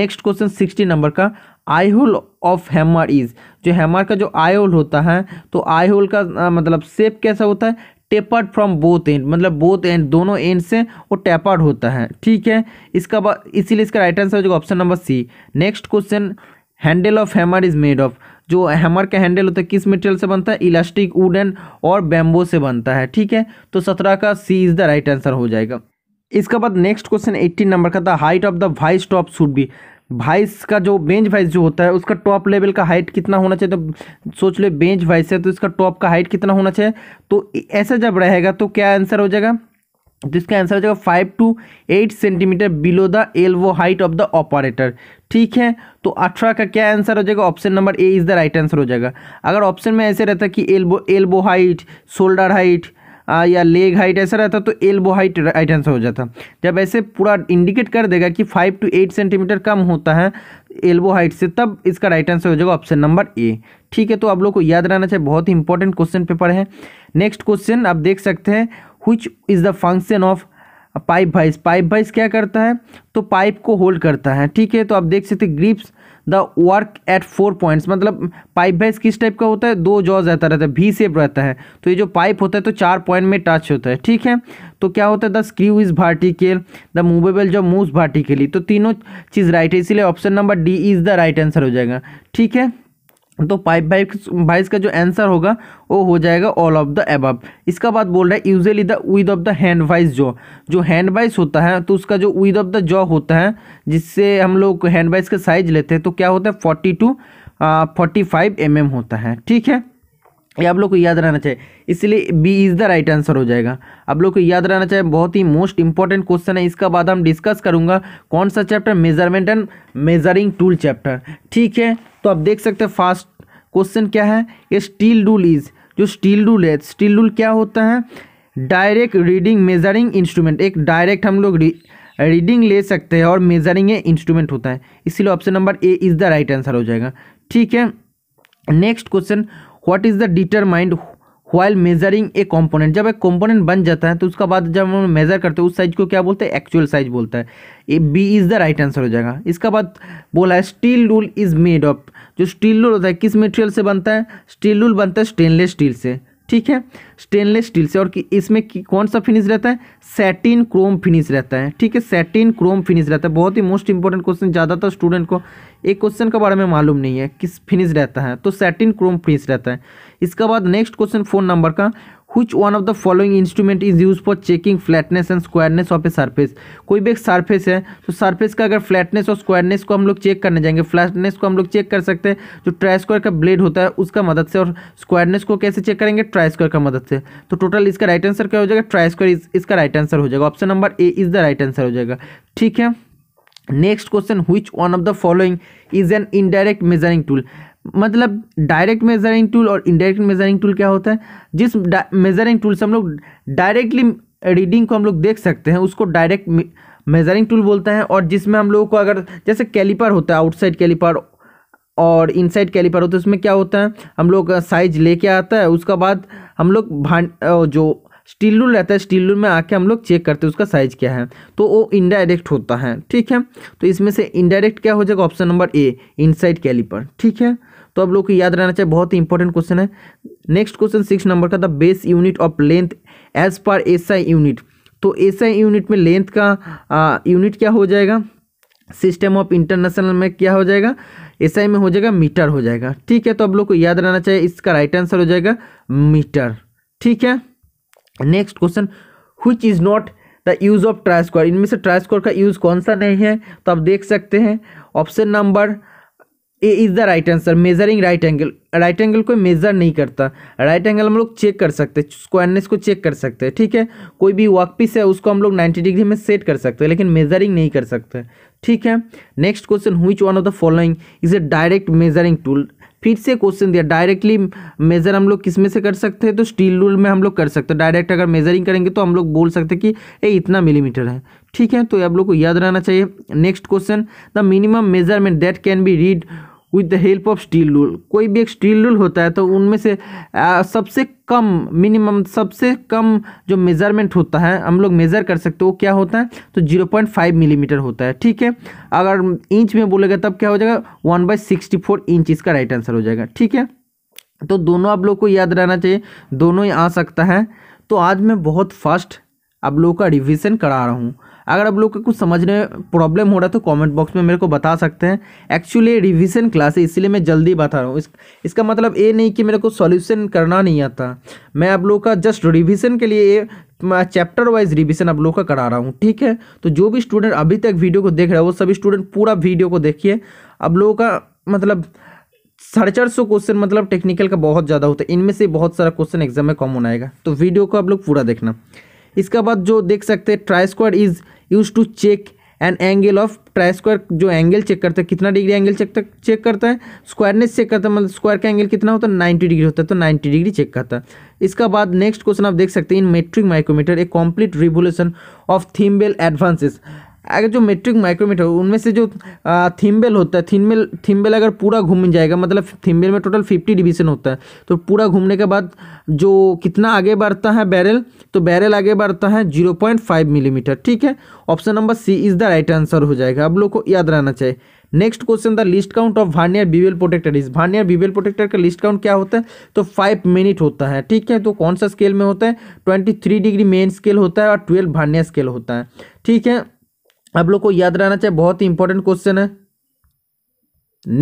next question sixteen number का eye hole of hammer is जो हैमर का जो आई होल होता है तो आई होल का आ, मतलब सेप कैसा होता है टेपर्ड फ्रॉम बोथ एंड मतलब बोथ एंड दोनों एंड से वो टेपर्ड होता है ठीक है इसका इसीलिए इसका राइट आंसर हो जाएगा option number C next question handle of hammer is made of जो हैमर का हैंडल होता है किस मटेरियल से बनता है इलास्टिक वुडन और बैम्बो से बनता है ठीक है तो सत्रह का C is the right answer हो जाएगा इसके बाद नेक्स्ट क्वेश्चन एट्टीन नंबर का था height of the vice top should be vice का जो बेंच वाइस जो होता है उसका टॉप लेवल का हाइट कितना होना चाहिए तो सोच लो बेंच वाइस है तो इसका टॉप का हाइट कितना होना चाहिए तो ऐसा जब रहेगा तो क्या आंसर हो जाएगा तो इसका आंसर हो जाएगा five to eight centimetre below the elbow height of the operator ठीक है तो अठारह का क्या आंसर हो जाएगा option number A is the right answer हो जाएगा अगर ऑप्शन में ऐसे रहता कि elbow elbow height shoulder height आ, या लेग हाइट ऐसा रहता तो एल्बो हाइट राइट आंसर हो जाता जब ऐसे पूरा इंडिकेट कर देगा कि फाइव टू एट सेंटीमीटर कम होता है एल्बो हाइट से तब इसका राइट आंसर हो जाएगा ऑप्शन नंबर ए ठीक है तो आप लोग को याद रहना चाहिए बहुत ही इंपॉर्टेंट क्वेश्चन पेपर है नेक्स्ट क्वेश्चन आप देख सकते हैं which is the function of pipe vice pipe vice क्या करता है तो पाइप को होल्ड करता है ठीक है तो आप देख सकते grips the work at four points मतलब पाइप भैंस किस टाइप का होता है दो जॉज रहता रहता है भी सेप रहता है तो ये जो पाइप होता है तो चार पॉइंट में टच होता है ठीक है तो क्या होता है the screw is vertical the movable jaw move लिए तो तीनों चीज़ राइट है इसीलिए option number D is the right answer हो जाएगा ठीक है तो फाइव बाइस का जो आंसर होगा वो हो जाएगा ऑल ऑफ द एबब इसका बाद बोल रहा है usually the width of the hand vice jaw जो हैंड वाइज होता है तो उसका जो विद ऑफ द जॉ होता है जिससे हम लोग हैंड वाइज का साइज लेते हैं तो क्या होता है forty to forty five M M होता है ठीक है ये आप लोग को याद रहना चाहिए इसलिए B is the right answer हो जाएगा आप लोग को याद रहना चाहिए बहुत ही मोस्ट इंपॉर्टेंट क्वेश्चन है इसका बाद हम डिस्कस करूंगा कौन सा chapter measurement and measuring tool chapter ठीक है तो आप देख सकते हैं फास्ट क्वेश्चन क्या है स्टील रूल इज जो स्टील रूल है स्टील रूल क्या होता है डायरेक्ट रीडिंग मेजरिंग इंस्ट्रूमेंट एक डायरेक्ट हम लोग रीडिंग ले सकते हैं और मेजरिंग इंस्ट्रूमेंट होता है इसीलिए option number A is the right answer हो जाएगा ठीक है next question what is the determined while measuring a component जब एक कॉम्पोनेंट बन जाता है तो उसका बाद जब हम मेजर करते हैं उस साइज को क्या बोलते हैं एक्चुअल साइज बोलता है A B is the right answer हो जाएगा इसका बाद बोला है steel rule is made of जो स्टील लूल होता है किस मटेरियल से बनता है स्टील लूल बनता है स्टेनलेस स्टील से ठीक है स्टेनलेस स्टील से और कि इसमें कौन सा फिनिश रहता है सेटिन क्रोम फिनिश रहता है ठीक है सेटिन क्रोम फिनिश रहता है बहुत ही मोस्ट इंपॉर्टेंट क्वेश्चन ज़्यादातर स्टूडेंट को एक क्वेश्चन के बारे में मालूम नहीं है किस फिनिश रहता है तो सेटिन क्रोम फिनिश रहता है इसके बाद नेक्स्ट क्वेश्चन फ़ोन नंबर का which one of the following instrument is use for checking flatness and squareness of a surface कोई भी एक सरफेस है तो सरफेस का अगर फ्लैटनेस और स्क्वायरनेस को हम लोग चेक करने जाएंगे फ्लैटनेस को हम लोग चेक कर सकते हैं जो ट्राइस्क्वायर का ब्लेड होता है उसका मदद से और स्क्वायरनेस को कैसे चेक करेंगे ट्राइस्क्वायर का मदद से तो टोटल इसका राइट आंसर क्या हो जाएगा ट्राइस्क्वायर इस, इसका राइट आंसर हो जाएगा option number A is the right answer हो जाएगा ठीक है next question which one of the following is an indirect measuring tool मतलब डायरेक्ट मेजरिंग टूल और इनडायरेक्ट मेजरिंग टूल क्या होता है जिस मेजरिंग टूल से हम लोग डायरेक्टली रीडिंग को हम लोग देख सकते हैं उसको डायरेक्ट मेजरिंग टूल बोलते हैं और जिसमें हम लोगों को अगर जैसे कैलीपर होता है आउटसाइड कैलीपर और इनसाइड कैलीपर होता है उसमें क्या होता है हम लोग साइज लेके आता है उसका बाद हम लोग भान जो स्टील रूल रहता है स्टील रूल में आके हम लोग चेक करते हैं उसका साइज क्या है तो वो इनडायरेक्ट होता है ठीक है तो इसमें से इनडायरेक्ट क्या हो जाएगा option number A inside caliper ठीक है तो आप लोग को याद रहना चाहिए बहुत ही इंपॉर्टेंट क्वेश्चन है नेक्स्ट क्वेश्चन सिक्स नंबर का the base unit of length as per SI unit तो एसआई यूनिट में लेंथ का यूनिट क्या हो जाएगा सिस्टम ऑफ इंटरनेशनल में क्या हो जाएगा एसआई में हो जाएगा मीटर हो जाएगा ठीक है तो आप लोग को याद रहना चाहिए इसका राइट आंसर हो जाएगा मीटर ठीक है next question which is not the use of try square इनमें से स्क्वायर का यूज़ कौन सा नहीं है तो आप देख सकते हैं option number A is the right answer measuring right angle right angle कोई मेजर नहीं करता राइट एंगल हम लोग चेक कर सकते हैं स्क्वायरनेस को चेक कर सकते हैं ठीक है कोई भी पीस है उसको हम लोग 90 डिग्री में सेट कर सकते हैं लेकिन मेजरिंग नहीं कर सकते ठीक है next question which one of the following is a direct measuring tool फिर से क्वेश्चन दिया डायरेक्टली मेजर हम लोग किस में से कर सकते हैं तो स्टील रूल में हम लोग कर सकते हैं डायरेक्ट अगर मेजरिंग करेंगे तो हम लोग बोल सकते हैं कि ये इतना मिलीमीटर है ठीक है तो आप लोग को याद रहना चाहिए next question the minimum measurement that can be read with the help of steel rule कोई भी एक स्टील रूल होता है तो उनमें से आ, सबसे कम मिनिमम सबसे कम जो मेज़रमेंट होता है हम लोग मेज़र कर सकते हो क्या होता है तो जीरो पॉइंट फाइव मिलीमीटर होता है ठीक है अगर इंच में बोलेगा तब क्या हो जाएगा one by sixty four inch इसका राइट आंसर हो जाएगा ठीक है तो दोनों आप लोग को याद रहना चाहिए दोनों ही आ सकता है तो आज मैं बहुत फास्ट आप लोगों का रिविज़न करा रहा हूँ अगर आप लोग को कुछ समझने प्रॉब्लम हो रहा है तो कमेंट बॉक्स में मेरे को बता सकते हैं एक्चुअली रिवीजन क्लास है इसलिए मैं जल्दी बता रहा हूँ इस, इसका मतलब ये नहीं कि मेरे को सॉल्यूशन करना नहीं आता मैं आप लोग का जस्ट रिवीजन के लिए चैप्टर वाइज रिविजन आप लोग का करा रहा हूँ ठीक है तो जो भी स्टूडेंट अभी तक वीडियो को देख रहा है वो सभी स्टूडेंट पूरा वीडियो को देखिए आप लोगों का मतलब साढ़े चार सौ क्वेश्चन मतलब टेक्निकल का बहुत ज़्यादा होता है इनमें से बहुत सारा क्वेश्चन एग्जाम में कॉमन आएगा तो वीडियो को आप लोग पूरा देखना इसके बाद जो देख सकते हैं try square is use to check an angle of try square जो एंगल चेक करता है कितना डिग्री एंगल चेक तक चेक करता है स्क्वायरनेस चेक करता है मतलब स्क्वायर का एंगल कितना होता है नाइन्टी डिग्री होता है तो नाइन्टी डिग्री चेक करता है इसका बाद नेक्स्ट क्वेश्चन आप देख सकते हैं in metric micrometer a complete revolution of thimble advances अगर जो मेट्रिक माइक्रोमीटर हो उनमें से जो थिम्बेल होता है थिम्बेल थिम्बेल अगर पूरा घूम जाएगा मतलब थिम्बेल में टोटल फिफ्टी डिवीजन होता है तो पूरा घूमने के बाद जो कितना आगे बढ़ता है बैरल तो बैरल आगे बढ़ता है जीरो पॉइंट फाइव मिलीमीटर ठीक है option number C is the right answer हो जाएगा आप लोग को याद रहना चाहिए next question the least count of vernier bevel protractor is vernier bevel protractor का लिस्ट काउंट क्या होता है तो फाइव मिनट होता है ठीक है तो कौन सा स्केल में होता है twenty three degree main scale होता है और ट्वेल्व भानिया स्केल होता है ठीक है आप लोग को याद रहना चाहिए बहुत ही इंपॉर्टेंट क्वेश्चन है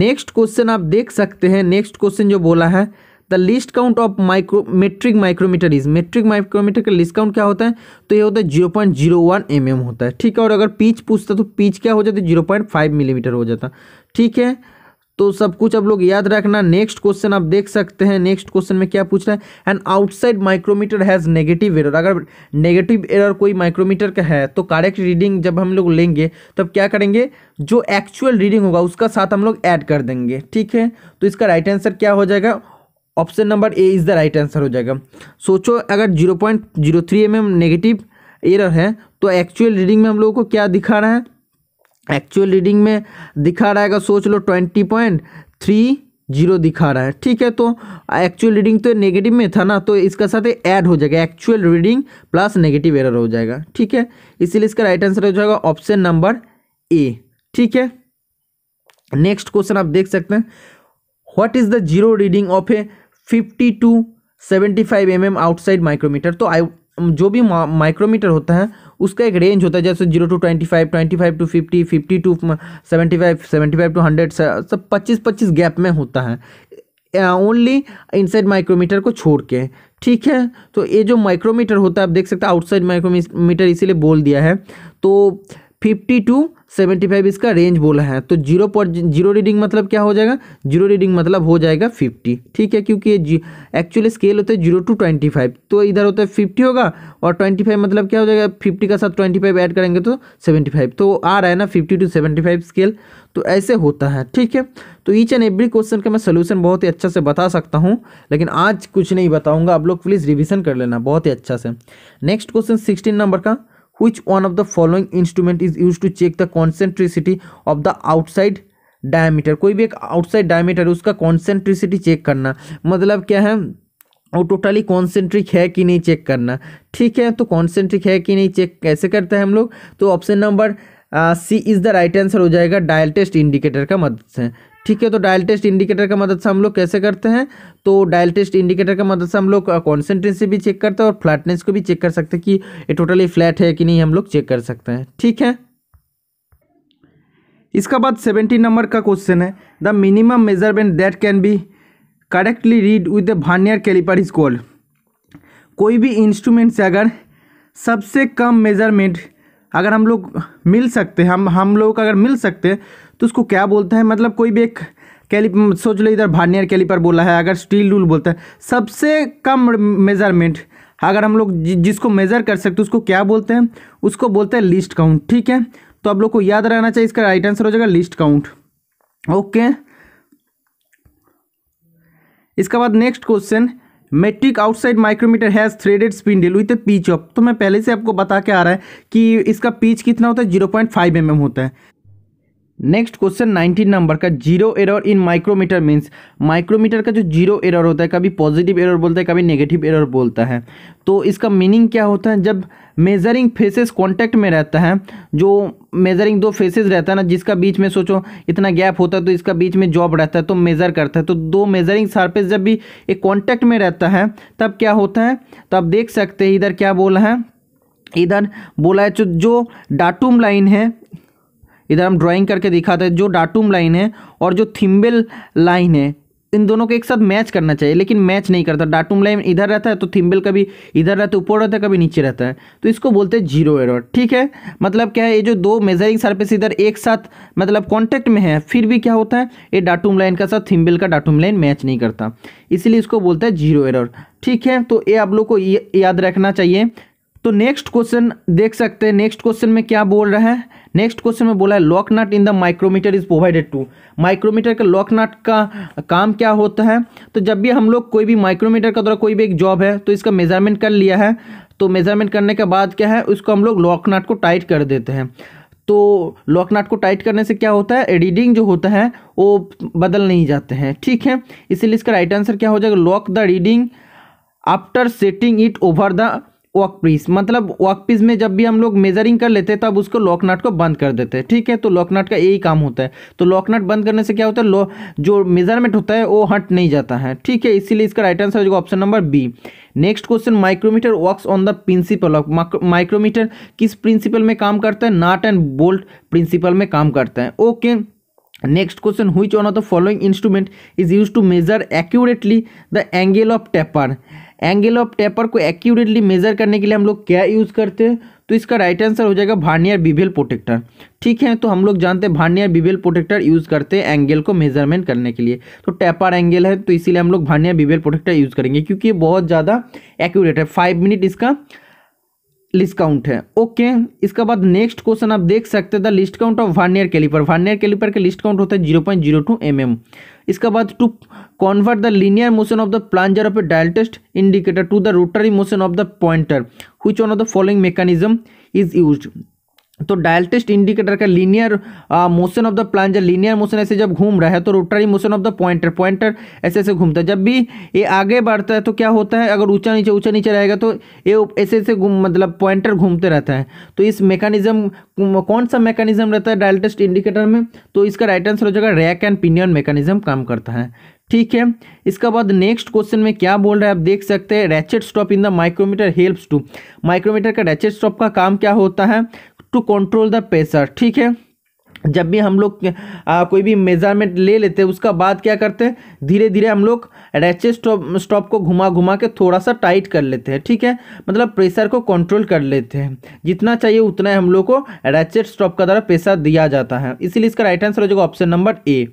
नेक्स्ट क्वेश्चन आप देख सकते हैं नेक्स्ट क्वेश्चन जो बोला है the least count of micro metric micrometer is metric micrometer का लिस्ट काउंट क्या होता है तो ये होता है zero point zero one M M होता है ठीक है और अगर पीच पूछता तो पीच क्या हो जाता है जीरो पॉइंट फाइव मिलीमीटर हो जाता ठीक है तो सब कुछ आप लोग याद रखना नेक्स्ट क्वेश्चन आप देख सकते हैं नेक्स्ट क्वेश्चन में क्या पूछ रहा है and outside micrometer has negative error अगर नेगेटिव एरर कोई माइक्रोमीटर का है तो करेक्ट रीडिंग जब हम लोग लेंगे तब क्या करेंगे जो एक्चुअल रीडिंग होगा उसका साथ हम लोग ऐड कर देंगे ठीक है तो इसका राइट आंसर क्या हो जाएगा option number A is the right answer हो जाएगा सोचो अगर zero point zero three M M negative error है तो एक्चुअल रीडिंग में हम लोगों को क्या दिखा रहा है एक्चुअल रीडिंग में दिखा रहा है सोच लो ट्वेंटी पॉइंट थ्री जीरो दिखा रहा है ठीक है तो एक्चुअल रीडिंग तो नेगेटिव में था ना तो इसका साथ ऐड हो जाएगा actual reading plus negative error हो जाएगा ठीक है इसीलिए इसका राइट आंसर हो जाएगा ऑप्शन नंबर ए ठीक है नेक्स्ट क्वेश्चन आप देख सकते हैं what is the zero reading of a fifty to seventy five M M outside micrometer तो आई जो भी माइक्रोमीटर होता है उसका एक रेंज होता है जैसे zero to twenty five twenty five to fifty fifty to seventy five seventy five to hundred सब पच्चीस पच्चीस गैप में होता है ओनली इनसाइड माइक्रोमीटर को छोड़ के ठीक है तो ये जो माइक्रोमीटर होता है आप देख सकते हैं आउटसाइड माइक्रोमीटर इसीलिए बोल दिया है तो फिफ्टी टू सेवेंटी फाइव इसका रेंज बोला है तो जीरो पॉइंट जीरो रीडिंग मतलब क्या हो जाएगा जीरो रीडिंग मतलब हो जाएगा फिफ्टी ठीक है क्योंकि ये एक्चुअली स्केल होता है जीरो टू ट्वेंटी फाइव तो इधर होता है फिफ्टी होगा और ट्वेंटी फाइव मतलब क्या हो जाएगा फिफ्टी का साथ ट्वेंटी फाइव ऐड करेंगे तो सेवेंटी फाइव तो आ रहा है ना fifty to seventy five scale तो ऐसे होता है ठीक है तो ईच एंड एवरी क्वेश्चन का मैं सोल्यूशन बहुत ही अच्छा से बता सकता हूँ लेकिन आज कुछ नहीं बताऊँगा आप लोग प्लीज़ रिविजन कर लेना बहुत ही अच्छा से नेक्स्ट क्वेश्चन सिक्सटीन नंबर का which one of the following instrument is used to check the concentricity of the outside diameter कोई भी एक आउटसाइड डायमीटर है उसका कॉन्सेंट्रिसिटी चेक करना मतलब क्या है और टोटली कॉन्सेंट्रिक है कि नहीं चेक करना ठीक है तो कॉन्सेंट्रिक है कि नहीं चेक कैसे करते हैं हम लोग तो option number C is the right answer हो जाएगा डायल टेस्ट इंडिकेटर का मदद से ठीक है तो डायल टेस्ट इंडिकेटर का मदद से हम लोग कैसे करते हैं तो डायल टेस्ट इंडिकेटर का मदद से हम लोग कॉन्सेंट्रेंसी भी चेक करते हैं और फ्लैटनेस को भी चेक कर सकते हैं कि ये टोटली फ्लैट है कि नहीं हम लोग चेक कर सकते हैं ठीक है इसका बाद सेवेंटीन नंबर का क्वेश्चन है the minimum measurement that can be correctly read with the vernier caliper is called कोई भी इंस्ट्रूमेंट से अगर सबसे कम मेजरमेंट अगर हम लोग मिल सकते हैं हम हम लोग अगर मिल सकते हैं तो उसको क्या बोलते हैं मतलब कोई भी एक कैलिप सोच लो इधर भार्नियर कैलिपर बोला है अगर स्टील रूल बोलता है सबसे कम मेजरमेंट अगर हम लोग जि, जिसको मेज़र कर सकते उसको क्या बोलते हैं उसको बोलते हैं लिस्ट काउंट ठीक है तो आप लोग को याद रहना चाहिए इसका राइट आंसर हो जाएगा लिस्ट काउंट ओके इसके बाद next question metric outside micrometer has threaded spindle with a pitch of तो मैं पहले से आपको बता के आ रहा है कि इसका पीच कितना होता है zero point five M M होता है नेक्स्ट क्वेश्चन 19 नंबर का zero error in micrometer means micrometer का जो जीरो एरर होता है कभी पॉजिटिव एरर बोलता है कभी नेगेटिव एरर बोलता है तो इसका मीनिंग क्या होता है जब मेजरिंग फेसेस कांटेक्ट में रहता है जो मेजरिंग दो फेसेस रहता है ना जिसका बीच में सोचो इतना गैप होता है तो इसका बीच में जॉब रहता है तो मेज़र करता है तो दो मेजरिंग सरफेस जब भी एक कॉन्टैक्ट में रहता है तब क्या होता है तो आप देख सकते हैं इधर क्या बोला है इधर बोला है जो डाटूम लाइन है इधर हम ड्राइंग करके दिखाते हैं जो डाटूम लाइन है और जो थिम्बेल लाइन है इन दोनों को एक साथ मैच करना चाहिए लेकिन मैच नहीं करता डाटूम लाइन इधर रहता है तो थिम्बेल कभी इधर रहता है ऊपर रहता है कभी नीचे रहता है तो इसको बोलते हैं जीरो एरर ठीक है मतलब क्या है ये जो दो मेजरिंग सर्फेस इधर एक साथ मतलब कॉन्टेक्ट में है फिर भी क्या होता है ये डाटूम लाइन का साथ थिम्बेल का डाटूम लाइन मैच नहीं करता इसीलिए इसको बोलते हैं जीरो एरो ठीक है तो ये आप लोग को याद रखना चाहिए तो नेक्स्ट क्वेश्चन देख सकते हैं नेक्स्ट क्वेश्चन में क्या बोल रहा है नेक्स्ट क्वेश्चन में बोला है lock nut in the micrometer is provided to micrometer का लॉक नट का काम क्या होता है तो जब भी हम लोग कोई भी माइक्रोमीटर का द्वारा तो कोई भी एक जॉब है तो इसका मेजरमेंट कर लिया है तो मेजरमेंट करने के बाद क्या है उसको हम लोग लॉक नट को टाइट कर देते हैं तो लॉक नट को टाइट करने से क्या होता है रीडिंग जो होता है वो बदल नहीं जाते हैं ठीक है इसीलिए इसका राइट आंसर क्या हो जाएगा lock the reading after setting it over the work piece मतलब वर्क पीस में जब भी हम लोग मेजरिंग कर लेते हैं तब उसको लॉकनाट को बंद कर देते हैं ठीक है तो लॉकनाट का यही काम होता है तो लॉकनाट बंद करने से क्या होता है जो मेजरमेंट होता है वो हट नहीं जाता है ठीक है इसीलिए इसका राइट आंसर हो जाएगा option number B next question micrometer works on the principle of micrometer किस प्रिंसिपल में काम करता है नाट एंड बोल्ट प्रिंसिपल में काम करता है okay next question which one of the following instrument is use to measure accurately the angle of taper angle of taper को एक्यूरेटली मेजर करने के लिए हम लोग क्या यूज़ करते हैं तो इसका राइट आंसर हो जाएगा भार्नियर बिबेल प्रोटेक्टर ठीक है तो हम लोग जानते हैं भार्नियर बिबेल प्रोटेक्टर यूज़ करते हैं एंगल को मेजरमेंट करने के लिए तो टेपर एंगल है तो इसीलिए हम लोग भार्नियर बिबेल प्रोटेक्टर यूज़ करेंगे क्योंकि ये बहुत ज़्यादा एक्यूरेट है फाइव मिनट इसका लिस्ट काउंट है ओके इसके बाद नेक्स्ट क्वेश्चन आप देख सकते हैं the least count of vernier caliper vernier caliper का लिस्ट काउंट होता है zero point zero two M M इसके बाद to convert the linear motion of the plunger of a dial test indicator to the rotary motion of the pointer which one of the following mechanism is use तो dial test indicator का linear motion of the plunger linear motion ऐसे जब घूम रहा है तो rotary motion of the pointer pointer ऐसे ऐसे घूमता है जब भी ये आगे बढ़ता है तो क्या होता है अगर ऊंचा नीचे ऊंचा नीचे रहेगा तो ये ऐसे ऐसे घूम मतलब पॉइंटर घूमते रहता है तो इस मेकानिज्म कौन सा मेकानिज्म रहता है डायल्टिस्ट इंडिकेटर में तो इसका राइट आंसर हो जाएगा रैक एंड पिनियन मेकानिज्म काम करता है ठीक है इसका बाद नेक्स्ट क्वेश्चन में क्या बोल रहा है आप देख सकते हैं ratchet stop in the micrometer helps to micrometer का रैचेट स्टॉप का काम क्या होता है टू कंट्रोल द प्रेशर ठीक है जब भी हम लोग कोई भी मेजरमेंट ले लेते हैं उसका बाद क्या करते हैं धीरे धीरे हम लोग रेचे स्टॉप स्टॉप को घुमा घुमा के थोड़ा सा टाइट कर लेते हैं ठीक है मतलब प्रेशर को कंट्रोल कर लेते हैं जितना चाहिए उतना हम लोग को रेचेट स्टॉप का द्वारा प्रेशर दिया जाता है इसीलिए इसका राइट आंसर हो जाएगा option number A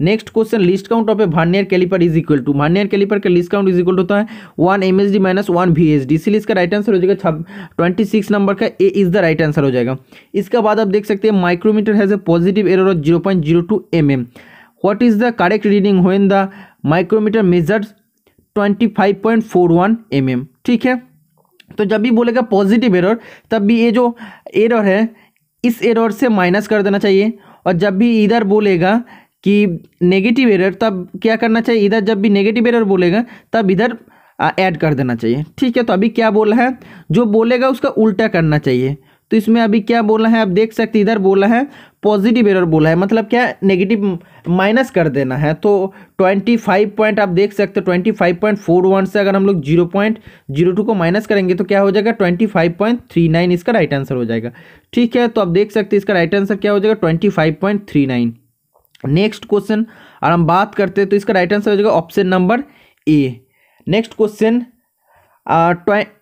next question least count of a vernier caliper is equal to vernier caliper का लिस्ट काउंट इज इक्वल होता है one M S D minus one V S D इसीलिए इसका right answer हो जाएगा twenty six number का A is the right answer हो जाएगा इसके बाद आप देख सकते हैं micrometer has a positive error of zero point zero two M M is the correct reading what the micrometer measure twenty five point four one M M ठीक है तो जब भी बोलेगा पॉजिटिव एरर तब भी ये जो एरर है इस एरर से माइनस कर देना चाहिए और जब भी इधर बोलेगा कि नेगेटिव एरर तब क्या करना चाहिए इधर जब भी नेगेटिव एरर बोलेगा तब इधर ऐड कर देना चाहिए ठीक है तो अभी क्या बोला है जो बोलेगा उसका उल्टा करना चाहिए तो इसमें अभी क्या बोला है आप देख सकते इधर बोला है पॉजिटिव एरर बोला है मतलब क्या नेगेटिव माइनस कर देना है तो ट्वेंटी फाइव पॉइंट आप देख सकते हो twenty five point four one से अगर हम लोग जीरो पॉइंट जीरो टू को माइनस करेंगे तो क्या हो जाएगा twenty five point three nine इसका राइट आंसर हो जाएगा ठीक है तो आप देख सकते हैं इसका राइट आंसर क्या हो जाएगा twenty five point three nine next question और हम बात करते हैं तो इसका राइट आंसर हो जाएगा option number A next question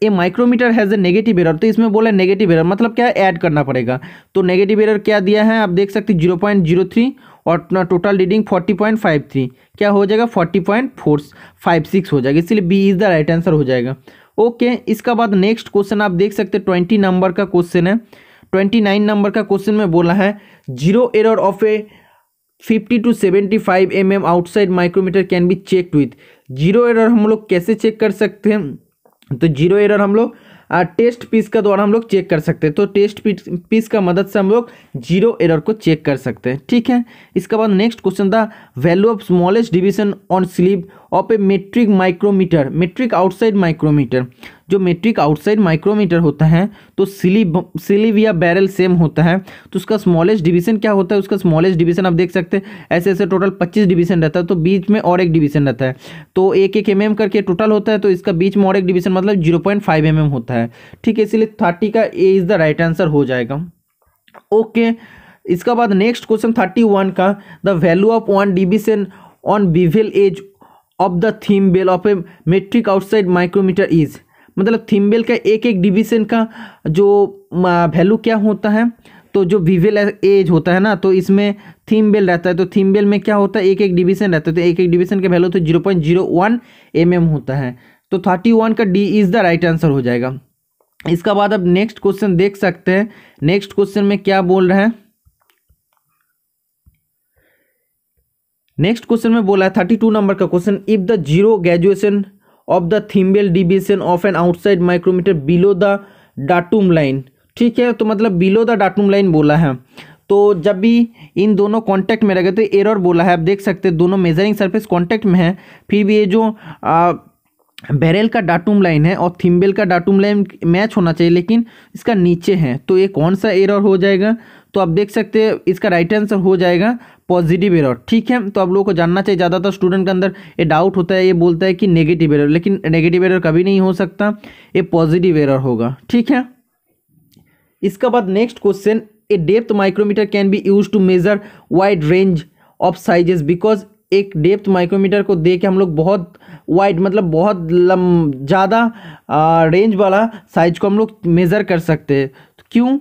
a micrometer has a negative error तो इसमें बोला नेगेटिव एरर मतलब क्या ऐड करना पड़ेगा तो नेगेटिव एरर क्या दिया है आप देख सकते जीरो पॉइंट जीरो थ्री और total reading forty point five three क्या हो जाएगा forty point four five six हो जाएगा इसलिए B is the right answer हो जाएगा ओके okay, इसका बाद नेक्स्ट क्वेश्चन आप देख सकते ट्वेंटी नंबर का क्वेश्चन है ट्वेंटी नाइन नंबर का क्वेश्चन में बोला है zero error of a fifty to seventy five M M outside micrometer can be check with zero error हम लोग कैसे चेक कर सकते हैं तो जीरो एरर हम लोग टेस्ट पीस का द्वारा हम लोग चेक कर सकते हैं तो टेस्ट पीस का मदद से हम लोग जीरो एरर को चेक कर सकते हैं ठीक है इसके बाद नेक्स्ट क्वेश्चन था value of smallest division on sleeve of a metric micrometer metric outside micrometer जो मेट्रिक आउटसाइड माइक्रोमीटर होता है तो सिली या बैरल सेम होता है तो उसका स्मॉलेस्ट डिवीजन क्या होता है उसका स्मॉलेस्ट डिवीजन आप देख सकते हैं ऐसे ऐसे टोटल पच्चीस डिवीजन रहता है तो बीच में और एक डिवीजन रहता है तो एक एक एम mm करके टोटल होता है तो इसका बीच में और एक डिवीजन मतलब zero point five M M होता है ठीक है इसीलिए थर्टी का A is the right answer हो जाएगा ओके इसका बाद नेक्स्ट क्वेश्चन थर्टी वन का the value of one division on bevel edge of the thimble of a metric outside micrometer is मतलब थिम्बेल का एक एक डिवीजन का जो वैल्यू क्या होता है तो जो विवेल एज होता है ना तो इसमें थीम बेल रहता है तो थीम बेल में क्या होता है एक एक डिवीजन रहता है तो एक एक डिवीजन का वैल्यू तो zero point zero one M M होता है तो थर्टी वन का D is the right answer हो जाएगा इसका बाद अब नेक्स्ट क्वेश्चन देख सकते हैं नेक्स्ट क्वेश्चन में क्या बोल रहे हैं नेक्स्ट क्वेश्चन में बोला है थर्टी टू नंबर का question if the zero graduation of the thimble division of an outside micrometer below the datum line ठीक है तो मतलब बिलो द डाटूम लाइन बोला है तो जब भी इन दोनों कांटेक्ट में लगे तो एरर बोला है आप देख सकते हैं दोनों मेजरिंग सरफेस कांटेक्ट में है फिर भी ये जो आ, बैरेल का डाटूम लाइन है और थिम्बेल का डाटूम लाइन मैच होना चाहिए लेकिन इसका नीचे है तो ये कौन सा एरर हो जाएगा तो आप देख सकते हैं इसका राइट आंसर हो जाएगा पॉजिटिव एरर ठीक है तो आप लोगों को जानना चाहिए ज़्यादातर स्टूडेंट के अंदर ये डाउट होता है ये बोलता है कि नेगेटिव एरर लेकिन नेगेटिव एरर कभी नहीं हो सकता ये पॉजिटिव एरर होगा ठीक है इसके बाद next question a depth micrometer can be use to measure wide range of sizes because एक डेप्थ माइक्रोमीटर को दे के हम लोग बहुत वाइड मतलब बहुत ज़्यादा रेंज वाला साइज को हम लोग मेज़र कर सकते हैं तो क्यों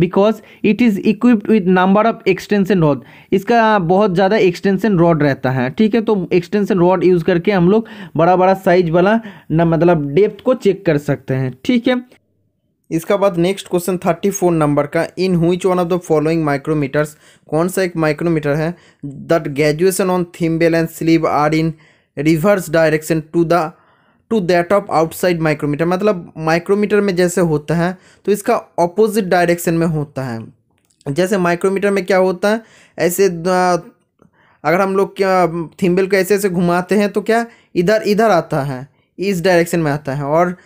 because it is equipped with number of extension rod इसका बहुत ज़्यादा एक्सटेंशन रॉड रहता है ठीक है तो एक्सटेंशन रॉड यूज़ करके हम लोग बड़ा बड़ा साइज वाला न मतलब डेप्थ को चेक कर सकते हैं ठीक है इसका बाद next question thirty four number का in which one of the following micrometers कौन सा एक माइक्रोमीटर है that graduation on thimble and sleeve are in reverse direction to the to that of outside micrometer मतलब माइक्रोमीटर में जैसे होता है तो इसका ऑपोजिट डायरेक्शन में होता है जैसे माइक्रोमीटर में क्या होता है ऐसे अगर हम लोग थिम्बल को ऐसे ऐसे घुमाते हैं तो क्या इधर इधर आता है इस डायरेक्शन में आता है और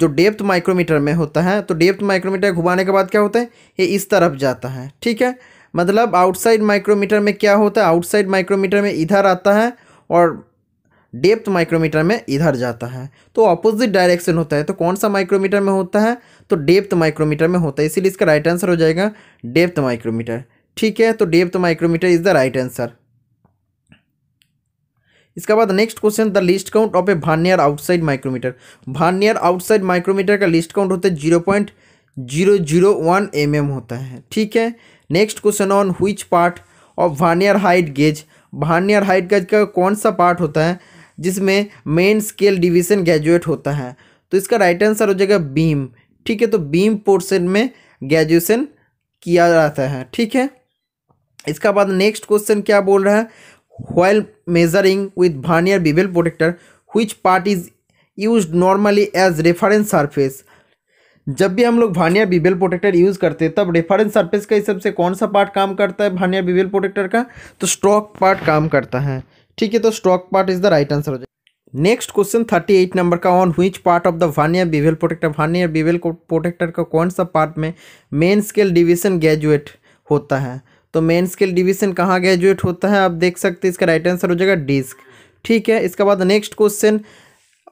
जो डेप्थ माइक्रोमीटर में होता है तो डेप्थ माइक्रोमीटर घुमाने के बाद क्या होता है ये इस तरफ जाता है ठीक है मतलब आउटसाइड माइक्रोमीटर में क्या होता है आउटसाइड माइक्रोमीटर में इधर आता है और डेप्थ माइक्रोमीटर में इधर जाता है तो ऑपोजिट डायरेक्शन होता है तो कौन सा माइक्रोमीटर में होता है तो डेप्थ माइक्रोमीटर में होता है इसीलिए इसका राइट आंसर हो जाएगा डेप्थ माइक्रोमीटर ठीक है तो depth micrometer is the right answer इसके बाद next question the least count of a vernier outside micrometer vernier outside micrometer का लिस्ट काउंट होता है zero point zero zero one M M होता है ठीक है next question on which part of vernier height gauge vernier height gauge का कौन सा पार्ट होता है जिसमें मेन स्केल डिवीजन ग्रेजुएट होता है तो इसका राइट आंसर हो जाएगा बीम ठीक है तो बीम पोर्शन में ग्रेजुएशन किया जाता है ठीक है इसका बाद नेक्स्ट क्वेश्चन क्या बोल रहा है while measuring with vernier bevel protractor which part is use normally as reference surface जब भी हम लोग भानिया बिबेल प्रोटेक्टर यूज़ करते हैं तब रेफरेंस सरफेस के हिसाब से कौन सा पार्ट काम करता है भानिया बिबेल प्रोटेक्टर का तो स्टॉक पार्ट काम करता है ठीक है तो stock part is the right answer हो जाएगा next question thirty eight number का on which part of the vernier bevel protractor vernier bevel protractor का कौन सा पार्ट में मेन स्केल डिवीजन ग्रेजुएट होता है तो मेन स्केल डिवीजन कहाँ ग्रेजुएट होता है आप देख सकते हैं इसका राइट आंसर हो जाएगा डिस्क ठीक है इसके बाद नेक्स्ट क्वेश्चन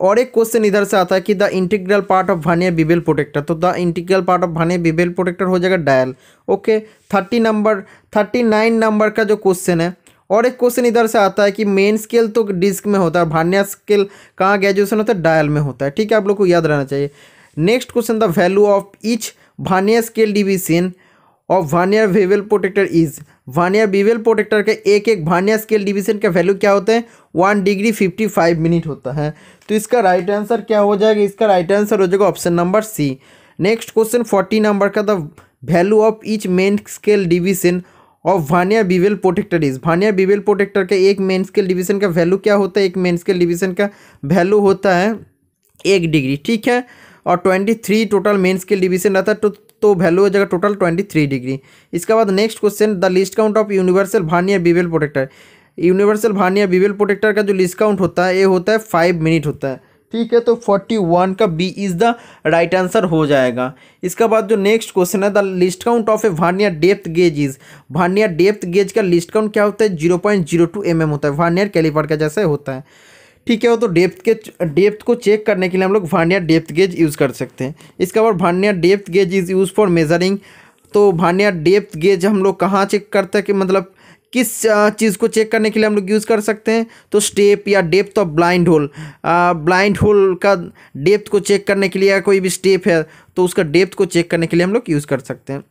और एक क्वेश्चन इधर से आता है कि the integral part of vernier bevel protractor तो the integral part of vernier bevel protractor हो जाएगा dial okay thirty number thirty nine number का जो क्वेश्चन है और एक क्वेश्चन इधर से आता है कि मेन स्केल तो डिस्क में होता है भान्या स्केल कहाँ ग्रेजुएशन होता है डायल में होता है ठीक है आप लोग को याद रहना चाहिए next question the value of each भानिया स्केल डिविजन और vernier bevel protractor is vernier bevel protractor के एक एक भानिया स्केल डिवीजन का वैल्यू क्या होता है one degree fifty five minute होता है तो इसका राइट आंसर क्या हो जाएगा इसका राइट आंसर हो जाएगा option number C next question forty number का the value of each main scale division of Vaniya bevel protractor is Vaniya bevel protractor का एक मेन स्केल डिवीजन का वैल्यू क्या होता है एक मेन स्केल डिवीजन का वैल्यू होता है एक डिग्री ठीक है और twenty three total main scale division रहता है तो तो वैल्यू हो जाएगा टोटल ट्वेंटी थ्री डिग्री इसके बाद next question the least count of universal Bhania bevel protector universal Bhania bevel protractor का जो लिस्ट काउंट होता है ये होता है फाइव मिनट होता है ठीक है तो फोर्टी वन का B is the right answer हो जाएगा इसके बाद जो नेक्स्ट क्वेश्चन है the least count of a vernier depth gauge is vernier depth gauge का लिस्ट काउंट क्या होता है zero point zero two M M होता है वार्नियर कैलिपर का जैसे होता है ठीक है वो तो डेप्थ के डेप्थ को चेक करने के लिए हम लोग भानिया डेप्थ गेज यूज़ कर सकते हैं इसके बाद भानिया depth gauge is use for measuring तो भानिया डेप्थ गेज हम लोग कहाँ चेक करते हैं कि मतलब किस चीज़ को चेक करने के लिए हम लोग यूज़ कर सकते हैं तो स्टेप या depth of blind hole blind hole का डेप्थ को चेक करने के लिए या कोई भी स्टेप है तो उसका डेप्थ को चेक करने के लिए हम लोग यूज़ कर सकते हैं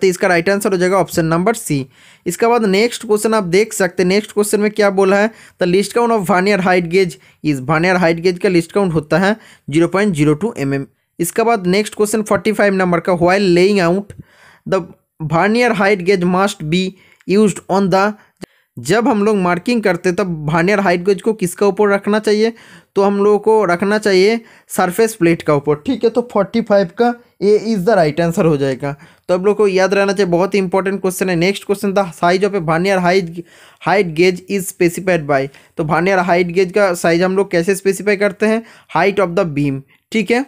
तो इसका राइट आंसर हो जाएगा ऑप्शन नंबर सी इसके बाद नेक्स्ट क्वेश्चन आप देख सकते हैं नेक्स्ट क्वेश्चन में क्या बोला है the least count of vernier height gauge इस वानियर हाइट गेज का लिस्ट काउंट होता है zero point zero two M M इसके बाद next question forty five number का while laying out the vernier height gauge must be use on the जब हम लोग मार्किंग करते तब भानियर हाइट गेज को किसका ऊपर रखना चाहिए तो हम लोगों को रखना चाहिए सरफेस प्लेट का ऊपर ठीक है तो फोर्टी फाइव का A is the right answer हो जाएगा तो आप लोग को याद रहना चाहिए बहुत ही इंपॉर्टेंट क्वेश्चन है नेक्स्ट क्वेश्चन था size of a vernier height height gauge is specified by तो भानियर हाइट गेज का साइज हम लोग कैसे स्पेसिफाई करते हैं हाइट ऑफ द बीम ठीक है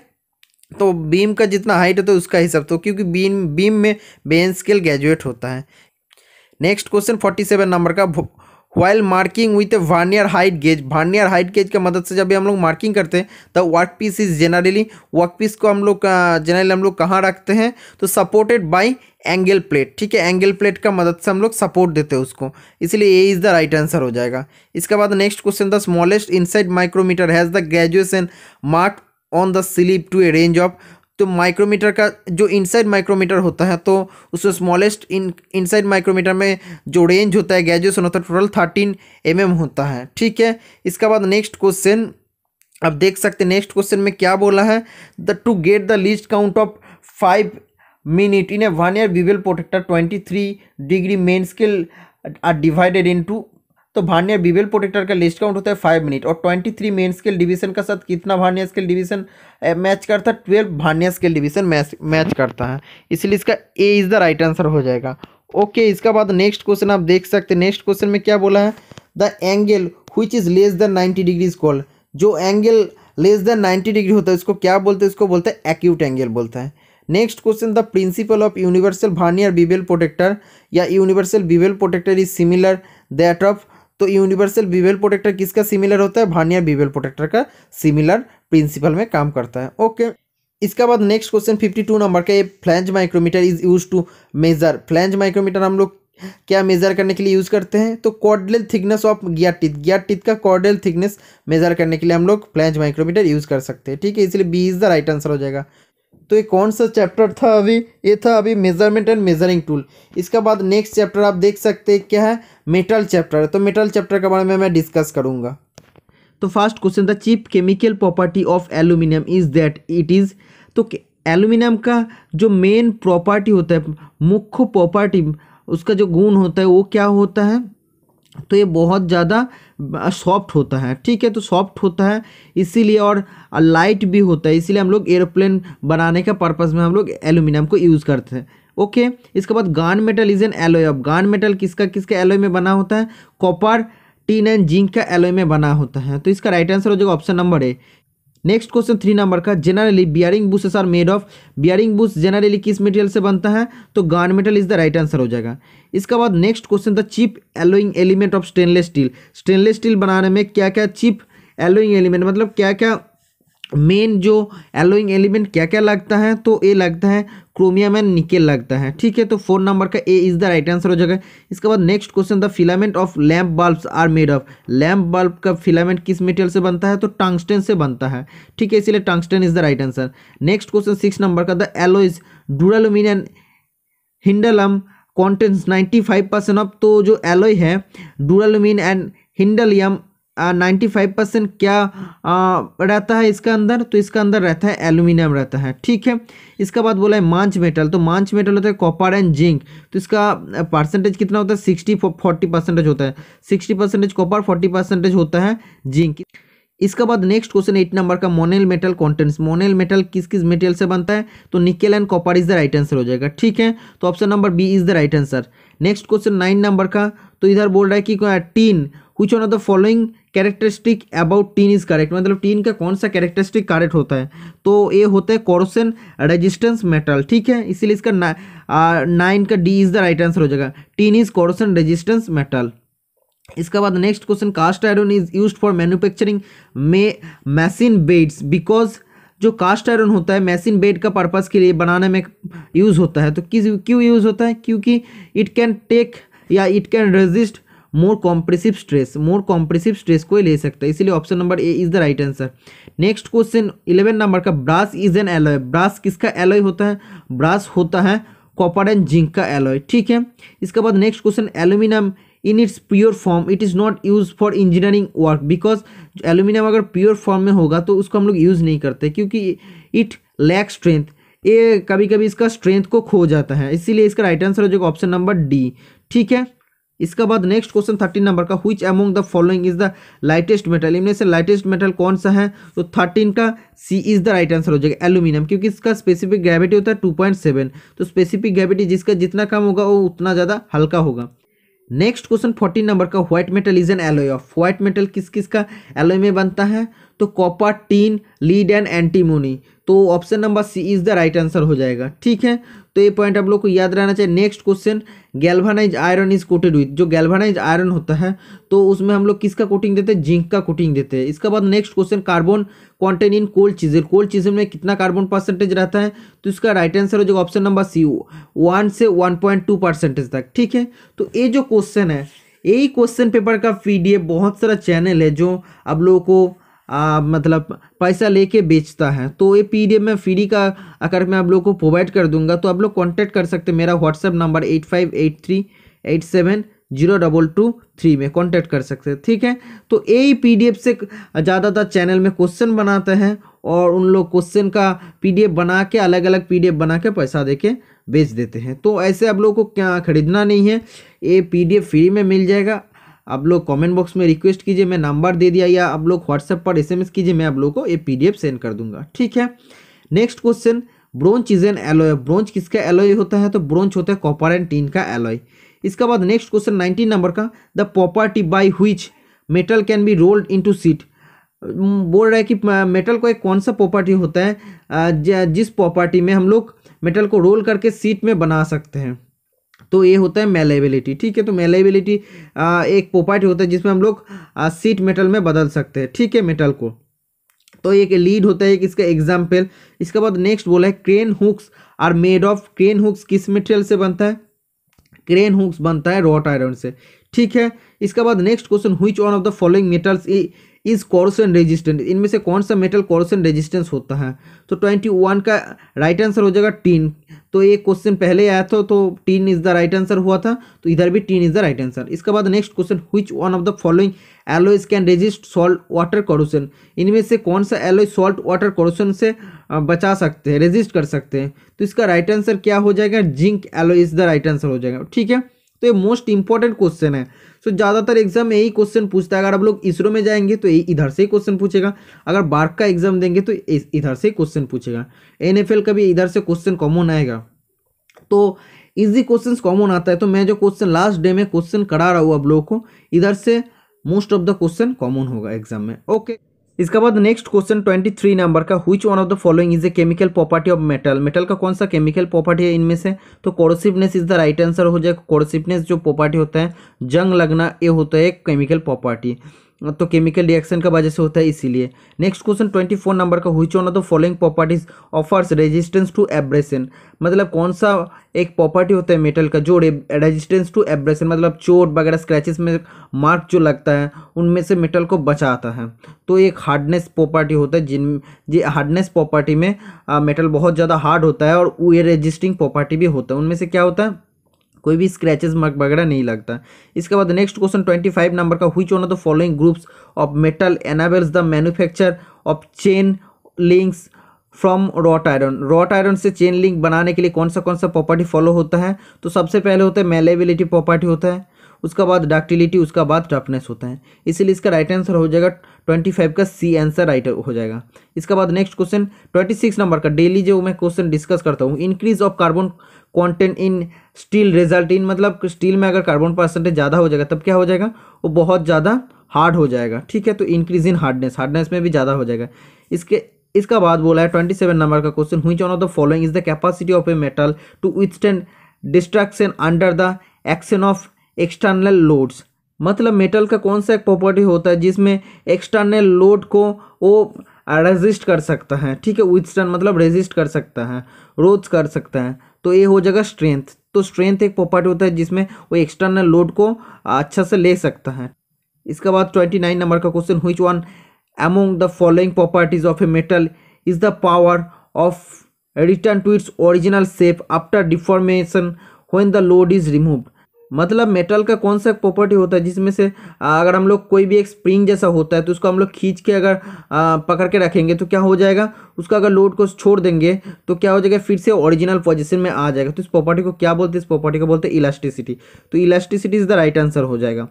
तो बीम का जितना हाइट होता है तो उसका हिसाब तो क्योंकि बीम बीम में बेन स्केल ग्रेजुएट होता है next question forty seven number का while marking with a vernier height gauge vernier height gauge की मदद से जब भी हम लोग मार्किंग करते हैं तो work piece is generally work piece को हम लोग जनरली हम लोग कहाँ रखते हैं तो सपोर्टेड बाई एंगल प्लेट ठीक है एंगल प्लेट का मदद से हम लोग सपोर्ट देते हैं उसको इसलिए A is the right answer हो जाएगा इसके बाद next question the smallest inside micrometer has the graduation mark on the sleeve to a range of तो माइक्रोमीटर का जो इनसाइड माइक्रोमीटर होता है तो उसमें स्मॉलेस्ट इन इनसाइड माइक्रोमीटर में जो रेंज होता है ग्रेजुएसन होता है टोटल थर्टीन एम होता है ठीक है इसके बाद नेक्स्ट क्वेश्चन अब देख सकते हैं नेक्स्ट क्वेश्चन में क्या बोला है the to get the least count of five minute in a vernier bevel protractor twenty three degree main scale are divided into तो भार्नियर बीवेल प्रोटेक्टर का लिस्ट काउंट होता है five minute और twenty three main scale division का साथ कितना vernier scale division match करता है twelve vernier scale division match match करता है इसलिए इसका A is the right answer हो जाएगा ओके इसके बाद नेक्स्ट क्वेश्चन आप देख सकते हैं नेक्स्ट क्वेश्चन में क्या बोला है the angle which is less than ninety degrees call जो angle less than ninety degree होता है इसको क्या बोलते हैं इसको बोलते हैं एक्यूट एंगल बोलता है next question the principle of universal vernier bevel protractor या universal bevel protractor is similar that of तो यूनिवर्सल बीवेल प्रोटेक्टर किसका सिमिलर होता है भानिया बीवेल प्रोटेक्टर का सिमिलर प्रिंसिपल में काम करता है ओके इसके बाद नेक्स्ट क्वेश्चन 52 नंबर का ये flange micrometer is use to measure flange micrometer हम लोग क्या मेजर करने के लिए यूज़ करते हैं तो chordal thickness of gear teeth gear teeth का कॉर्डल थिकनेस मेजर करने के लिए हम लोग फ्लैंज माइक्रोमीटर यूज़ कर सकते हैं ठीक है इसलिए B is the right answer हो जाएगा तो ये कौन सा चैप्टर था अभी ये था अभी मेजरमेंट एंड मेजरिंग टूल इसके बाद नेक्स्ट चैप्टर आप देख सकते हैं क्या है मेटल चैप्टर तो मेटल चैप्टर के बारे में मैं डिस्कस करूँगा तो फर्स्ट क्वेश्चन था chief chemical property of aluminium is that it is तो एल्यूमिनियम का जो मेन प्रॉपर्टी होता है मुख्य प्रॉपर्टी उसका जो गुण होता है वो क्या होता है तो ये बहुत ज़्यादा सॉफ्ट होता है ठीक है तो सॉफ्ट होता है इसीलिए और लाइट भी होता है इसीलिए हम लोग एरोप्लेन बनाने का पर्पज़ में हम लोग एलुमिनियम को यूज़ करते हैं ओके इसके बाद गान मेटल इज एन एलोय अब गान मेटल किसका किसके एलोय में बना होता है कॉपर टीन एंड जिंक का एलोय में बना होता है तो इसका राइट आंसर हो जाएगा option number A next question three number का generally bearing bushes are made of bearing bush generally किस मटेरियल से बनता है तो guard metal is the right answer हो जाएगा इसके बाद नेक्स्ट क्वेश्चन था chief alloying element of stainless steel stainless steel बनाने में क्या क्या चिप एलोइंग एलिमेंट मतलब क्या क्या मेन जो एलोइंग एलिमेंट क्या क्या लगता है तो ए लगता है क्रोमियम एंड निकेल लगता है ठीक है तो फोर नंबर का A is the right answer हो जाएगा इसके बाद next question the filament of lamp bulbs are made of lamp bulb का फिलामेंट किस मेटेरियल से बनता है तो टंगस्टेन से बनता है ठीक है इसीलिए tungsten is the right answer next question six number का the alloys duralumin and hindalium contents ninety five percent of तो जो एलोई है duralumin and hindalium ninety five percent क्या आ, रहता है इसका अंदर तो इसका अंदर रहता है एल्यूमिनियम रहता है ठीक है इसका बाद बोला है मांच मेटल तो मांच मेटल होता है कॉपर एंड जिंक तो इसका परसेंटेज कितना होता है सिक्सटी फोर्टी परसेंटेज होता है sixty percentage copper forty percentage होता है जिंक इसके बाद नेक्स्ट क्वेश्चन एट नंबर का monel metal contents monel metal किस किस मेटल से बनता है तो nickel and copper is the right answer हो जाएगा ठीक है तो option number B is the right answer next question nine number का तो इधर बोल रहा है कि टीन कुछ one the following characteristic about tin is correct मतलब टीन का कौन सा कैरेक्टरिस्टिक करेक्ट होता है तो ये होता है कॉरोसन रेजिस्टेंस मेटल ठीक है इसीलिए इसका नाइन का D is the right answer हो जाएगा tin is corrosion resistance metal इसके बाद next question cast iron is use for manufacturing may machine beds because जो कास्ट आयरन होता है मैसिन बेड का पर्पज़ के लिए बनाने में यूज़ होता है तो किस क्यों यूज़ होता है क्योंकि इट कैन टेक या it can resist more compressive stress more compressive stress को ही ले सकता है इसलिए option number A is the right answer next question eleven number का brass is an alloy brass किसका एलोय होता है ब्रास होता है कॉपर एंड जिंक का एलोय ठीक है इसके बाद next question aluminium in its pure form it is not use for engineering work because aluminium अगर प्योर फॉर्म में होगा तो उसको हम लोग यूज़ नहीं करते क्योंकि इट लैक स्ट्रेंथ ये कभी कभी इसका स्ट्रेंथ को खो जाता है इसीलिए इसका राइट आंसर हो जाएगा ऑप्शन नंबर डी ठीक है इसके बाद नेक्स्ट क्वेश्चन थर्टीन नंबर का which among the following is the lightest metal इनमें से लाइटेस्ट मेटल कौन सा है तो थर्टीन का C is the right answer हो जाएगा एल्यूमिनियम क्योंकि इसका स्पेसिफिक ग्रेविटी होता है टू पॉइंट सेवन तो स्पेसिफिक ग्रेविटी जिसका जितना कम होगा वो उतना ज़्यादा हल्का होगा नेक्स्ट क्वेश्चन फोर्टीन नंबर का white metal is an alloy of white metal किस किस का एलोय में बनता है तो copper tin lead and antimony तो option number C is the right answer हो जाएगा ठीक है तो ये पॉइंट आप लोग को याद रहना चाहिए next question galvanize iron is coated with जो गैल्वानाइज आयरन होता है तो उसमें हम लोग किसका कोटिंग देते हैं जिंक का कोटिंग देते हैं इसके बाद next question carbon content in cold chisel cold chisel में कितना कार्बन परसेंटेज रहता है तो इसका राइट आंसर हो जाएगा ऑप्शन नंबर सी वन से वन पॉइंट टू परसेंटेज तक ठीक है तो ये जो क्वेश्चन है यही क्वेश्चन पेपर का एफ बहुत सारा चैनल है जो आप लोगों को आ, मतलब पैसा लेके बेचता है तो ये पी एफ में फ्री का अगर मैं आप लोग को प्रोवाइड कर दूंगा तो आप लोग कांटेक्ट कर सकते हैं मेरा WhatsApp number eight five eight three eight seven zero double two three में कांटेक्ट कर सकते हैं ठीक है तो यही एफ से ज़्यादातर चैनल में क्वेश्चन बनाते हैं और उन लोग क्वेश्चन का एफ बना के अलग अलग एफ बना के पैसा दे के बेच देते हैं तो ऐसे आप लोगों को क्या खरीदना नहीं है ये एफ फ्री में मिल जाएगा आप लोग कमेंट बॉक्स में रिक्वेस्ट कीजिए मैं नंबर दे दिया या आप लोग व्हाट्सएप पर एसएमएस कीजिए मैं आप लोग को ये पीडीएफ सेंड कर दूंगा ठीक है next question bronze is an alloy bronze किसका एलोय होता है तो ब्रोंच होता है कॉपर एंड टीन का एलोय इसके बाद नेक्स्ट क्वेश्चन नाइनटीन नंबर का the property by which metal can be rolled in sheet बोल रहा है कि मेटल को एक कौन सा प्रॉपर्टी होता है जिस प्रॉपर्टी में हम लोग मेटल को रोल करके सीट में बना सकते हैं तो ये होता है मेलेबिलिटी ठीक है तो मेलेबिलिटी एक प्रॉपर्टी होता है जिसमें हम लोग सीट मेटल में बदल सकते हैं ठीक है मेटल को तो एक लीड होता है इसका एग्जाम्पल इसके बाद नेक्स्ट बोला है crane hooks are made of crane hooks किस मेटेरियल से बनता है क्रेन हुक्स बनता है रॉट आयरन से ठीक है इसके बाद next question which one of the following metals is corrosion resistant इनमें से कौन सा मेटल कॉरसन रेजिस्टेंस होता है तो ट्वेंटी वन का राइट आंसर हो जाएगा टीन तो ये क्वेश्चन पहले आया था तो tin is the right answer हुआ था तो इधर भी tin is the right answer इसके बाद next question which one of the following alloys can resist salt water corrosion इनमें से कौन सा एलोइ सॉल्ट वाटर कॉरोसन से बचा सकते हैं रेजिस्ट कर सकते हैं तो इसका राइट आंसर क्या हो जाएगा zinc alloy is the right answer हो जाएगा ठीक है तो ये मोस्ट इंपॉर्टेंट क्वेश्चन है सो so, ज़्यादातर एग्जाम में यही क्वेश्चन पूछता है अगर आप लोग इसरो में जाएंगे तो यही इधर से ही क्वेश्चन पूछेगा अगर बार्क का एग्जाम देंगे तो इधर से ही क्वेश्चन पूछेगा एन का भी इधर से क्वेश्चन कॉमन आएगा तो इजी क्वेश्चंस कॉमन आता है तो मैं जो क्वेश्चन लास्ट डे में क्वेश्चन करा रहा हूँ आप लोगों को इधर से most of the question common होगा एग्जाम में ओके okay. इसके बाद next question twenty three number का which one of the following is a chemical property of metal metal का कौन सा केमिकल प्रॉपर्टी है इनमें से तो corrosiveness is the right answer हो जाएगा कोरोसिवनेस जो प्रॉपर्टी होता है जंग लगना ये होता है एक केमिकल प्रॉपर्टी मतलब तो केमिकल रिएक्शन का वजह से होता है इसीलिए next question twenty four number का which one of the following properties offers resistance to abrasion मतलब कौन सा एक प्रॉपर्टी होता है मेटल का जो रेजिस्टेंस टू एब्रेशन मतलब चोट वगैरह स्क्रैचेस में मार्क जो लगता है उनमें से मेटल को बचाता है तो एक हार्डनेस प्रॉपर्टी होता है जिन ये हार्डनेस प्रॉपर्टी में मेटल बहुत ज़्यादा हार्ड होता है और ये रेजिस्टिंग प्रॉपर्टी भी होता है उनमें से क्या होता है कोई भी स्क्रैचेस वगैरह नहीं लगता इसके बाद next question twenty five number का which one of the following groups of metal enables the manufacture of chain links from wrought iron wrought iron से चेन लिंक बनाने के लिए कौन सा कौन सा प्रॉपर्टी फॉलो होता है तो सबसे पहले होता है मेलेबिलिटी प्रॉपर्टी होता है उसका बाद डाक्टिलिटी उसका बाद टफनेस होता है इसीलिए इसका राइट आंसर हो जाएगा ट्वेंटी फाइव का सी आंसर राइट हो जाएगा इसके बाद next question twenty six number का डेली जो मैं क्वेश्चन डिस्कस करता हूँ increase of carbon content in steel result in मतलब स्टील में अगर कार्बन परसेंटेज ज़्यादा हो जाएगा तब क्या हो जाएगा वो बहुत ज़्यादा हार्ड हो जाएगा ठीक है तो इंक्रीज इन हार्डनेस हार्डनेस में भी ज़्यादा हो जाएगा इसके इसका बाद बोला है ट्वेंटी सेवन नंबर का question which one of the following is the capacity of a metal to withstand destruction under the action of external loads मतलब मेटल का कौन सा एक प्रॉपर्टी होता है जिसमें एक्सटर्नल लोड को वो रेजिस्ट कर सकता है ठीक है विथस्टैंड मतलब रेजिस्ट कर सकता है रोज कर सकता है तो ये हो जाएगा स्ट्रेंथ तो स्ट्रेंथ एक प्रॉपर्टी होता है जिसमें वो एक्सटर्नल लोड को अच्छा से ले सकता है इसके बाद ट्वेंटी नाइन नंबर का question which one among the following properties of a metal is the power of return to its original shape after deformation when the load is removed मतलब मेटल का कौन सा प्रॉपर्टी होता है जिसमें से अगर हम लोग कोई भी एक स्प्रिंग जैसा होता है तो उसको हम लोग खींच के अगर पकड़ के रखेंगे तो क्या हो जाएगा उसका अगर लोड को छोड़ देंगे तो क्या हो जाएगा फिर से ओरिजिनल पोजिशन में आ जाएगा तो इस प्रॉपर्टी को क्या बोलते हैं इस प्रॉपर्टी को बोलते हैं इलास्टिसिटी तो elasticity is the right answer हो जाएगा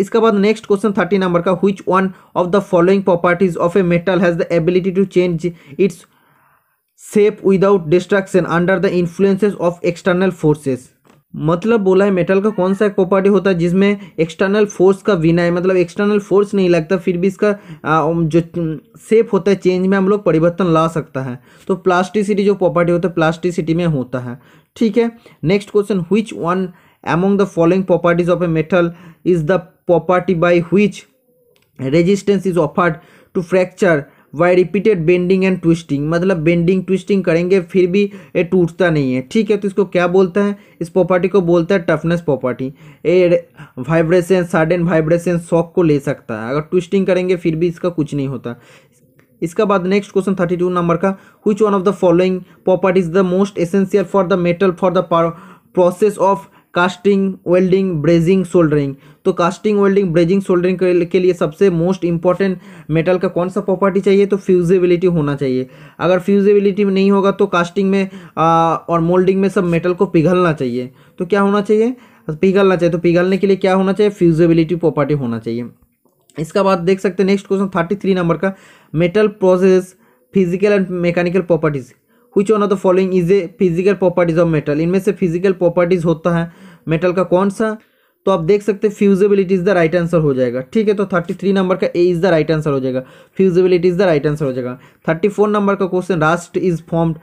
इसके बाद नेक्स्ट क्वेश्चन थर्टी नंबर का which one of the following properties of a metal has the ability to change its shape without destruction under the influences of external forces मतलब बोला है metal का कौन सा एक प्रॉपर्टी होता है जिसमें एक्सटर्नल फोर्स का विना है मतलब एक्सटर्नल फोर्स नहीं लगता फिर भी इसका जो सेप होता है चेंज में हम लोग परिवर्तन ला सकता है तो प्लास्टिसिटी जो प्रॉपर्टी होता है प्लास्टिसिटी में होता है ठीक है next question which one among the following properties of a metal is the property by which resistance is offered to fracture by repeated bending and twisting मतलब बेंडिंग ट्विस्टिंग करेंगे फिर भी ये टूटता नहीं है ठीक है तो इसको क्या बोलता है इस प्रॉपर्टी को बोलता है टफनेस प्रॉपर्टी ये वाइब्रेशन सडन वाइब्रेशन शॉक को ले सकता है अगर ट्विस्टिंग करेंगे फिर भी इसका कुछ नहीं होता इसका बाद next question thirty two number का which one of the following property is the most essential for the metal for the process of casting welding brazing soldering तो कास्टिंग वेल्डिंग ब्रेजिंग सोल्डरिंग के लिए सबसे मोस्ट इंपॉर्टेंट मेटल का कौन सा property चाहिए तो फ्यूजेबिलिटी होना चाहिए अगर फ्यूजेबिलिटी नहीं होगा तो कास्टिंग में आ, और मोल्डिंग में सब मेटल को पिघलना चाहिए तो क्या होना चाहिए पिघलना चाहिए तो पिघलने के लिए क्या होना चाहिए फ्यूजेबिलिटी प्रॉपर्टी होना चाहिए इसका बाद देख सकते हैं next question thirty three number का metal process physical and mechanical properties which one of the following is a physical properties of metal इनमें से फिजिकल प्रॉपर्टीज होता है मेटल का कौन सा तो आप देख सकते हैं fusibility is the right answer हो जाएगा ठीक है तो थर्टी थ्री नंबर का A is the right answer हो जाएगा fusibility is the right answer हो जाएगा थर्टी फोर नंबर का question rust is formed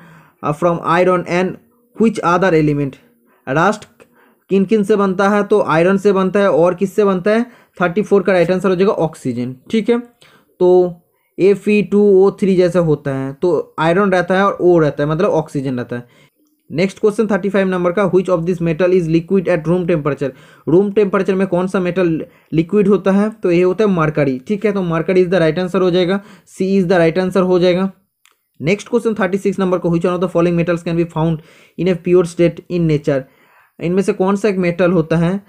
from iron and which other element rust किन किन से बनता है तो आयरन से बनता है और किससे बनता है थर्टी फोर का राइट आंसर हो जाएगा ऑक्सीजन ठीक है तो F E two O three जैसा होता है तो आयरन रहता है और ओ रहता है मतलब ऑक्सीजन रहता है next question thirty five number का which of this metal is liquid at room temperature room temperature में कौन सा मेटल लिक्विड होता है तो ये होता है मरकरी ठीक है तो mercury is the right answer हो जाएगा C is the right answer हो जाएगा next question thirty six number का which of the following metals can be found in a pure state in nature इनमें से कौन सा एक मेटल होता है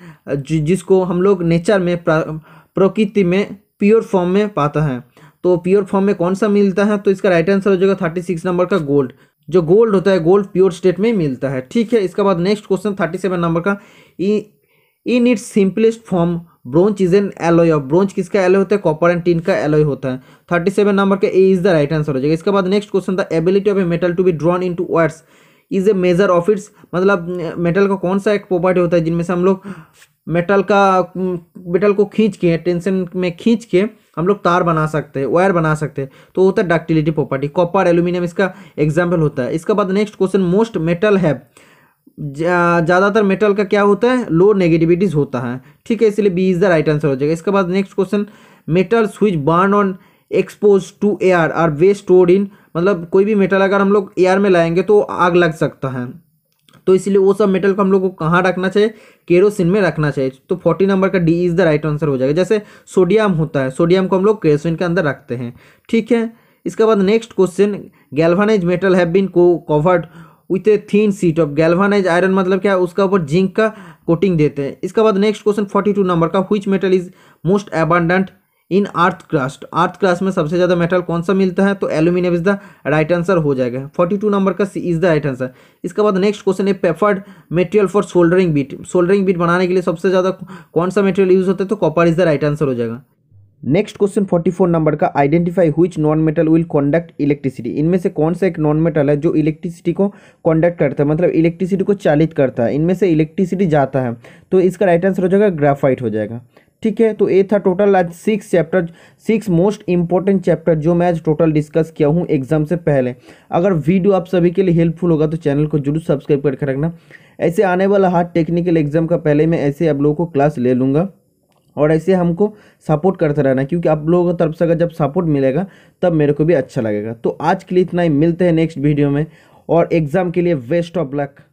जिसको हम लोग नेचर में प्रकृति में प्योर फॉर्म में पाता है तो प्योर फॉर्म में कौन सा मिलता है तो इसका राइट आंसर हो जाएगा थर्टी सिक्स नंबर का गोल्ड जो गोल्ड होता है गोल्ड प्योर स्टेट में मिलता है ठीक है इसके बाद next question thirty seven number का in its simplest form bronze is an alloy of bronze किसका एलोय होता है कॉपर एंड टिन का एलोय होता है थर्टी सेवन नंबर का A is the right answer हो जाएगा इसके बाद नेक्स्ट क्वेश्चन था ability of a metal to be drawn into words is a measure of its मतलब मेटल का कौन सा एक प्रॉपर्टी होता है जिनमें से हम लोग मेटल का मेटल को खींच के टेंशन में खींच के हम लोग तार बना सकते हैं वायर बना सकते हैं तो होता है डक्टिलिटी प्रॉपर्टी कॉपर एल्यूमिनियम इसका एग्जाम्पल होता है इसके बाद next question most metal have ज़्यादातर मेटल का क्या होता है लो नेगेटिविटीज होता है ठीक है इसलिए B is the right answer हो जाएगा इसके बाद next question metal which burn on expose to air are they stored in मतलब कोई भी मेटल अगर हम लोग एयर में लाएंगे तो आग लग सकता है तो इसलिए वो सब मेटल को हम लोग को कहाँ रखना चाहिए केरोसिन में रखना चाहिए तो फोर्टी नंबर का D is the right answer हो जाएगा जैसे सोडियम होता है सोडियम को हम लोग केरोसिन के अंदर रखते हैं ठीक है इसके बाद next question galvanize metal have been को covered with a thin sheet of galvanize iron मतलब क्या है उसका ऊपर जिंक का कोटिंग देते हैं इसके बाद next question forty two number का which metal is most abundant in earth crust earth crust में सबसे ज़्यादा मेटल कौन सा मिलता है तो aluminium is the right answer हो जाएगा फोर्टी टू नंबर का C is the right answer इसके बाद नेक्स्ट क्वेश्चन है preferred material for soldering bit soldering bit बनाने के लिए सबसे ज़्यादा कौन सा मेटेरियल यूज होता है तो copper is the right answer हो जाएगा नेक्स्ट क्वेश्चन 44 नंबर का identify which non metal will conduct electricity इनमें से कौन सा एक नॉन मेटल है जो इलेक्ट्रिसिटी को कॉन्डक्ट करता है मतलब इलेक्ट्रिसिटी को चालित करता है इनमें से इलेक्ट्रिसिटी जाता है तो इसका राइट आंसर हो जाएगा ग्राफाइट हो जाएगा ठीक है तो ये था टोटल आज six chapter six most important chapter जो मैं आज टोटल डिस्कस किया हूँ एग्जाम से पहले अगर वीडियो आप सभी के लिए हेल्पफुल होगा तो चैनल को जरूर सब्सक्राइब करके रखना ऐसे आने वाला हार्ड टेक्निकल एग्जाम का पहले मैं ऐसे आप लोगों को क्लास ले लूँगा और ऐसे हमको सपोर्ट करते रहना क्योंकि आप लोगों की तरफ से अगर जब सपोर्ट मिलेगा तब मेरे को भी अच्छा लगेगा तो आज के लिए इतना ही मिलते हैं नेक्स्ट वीडियो में और एग्ज़ाम के लिए वेस्ट ऑफ लक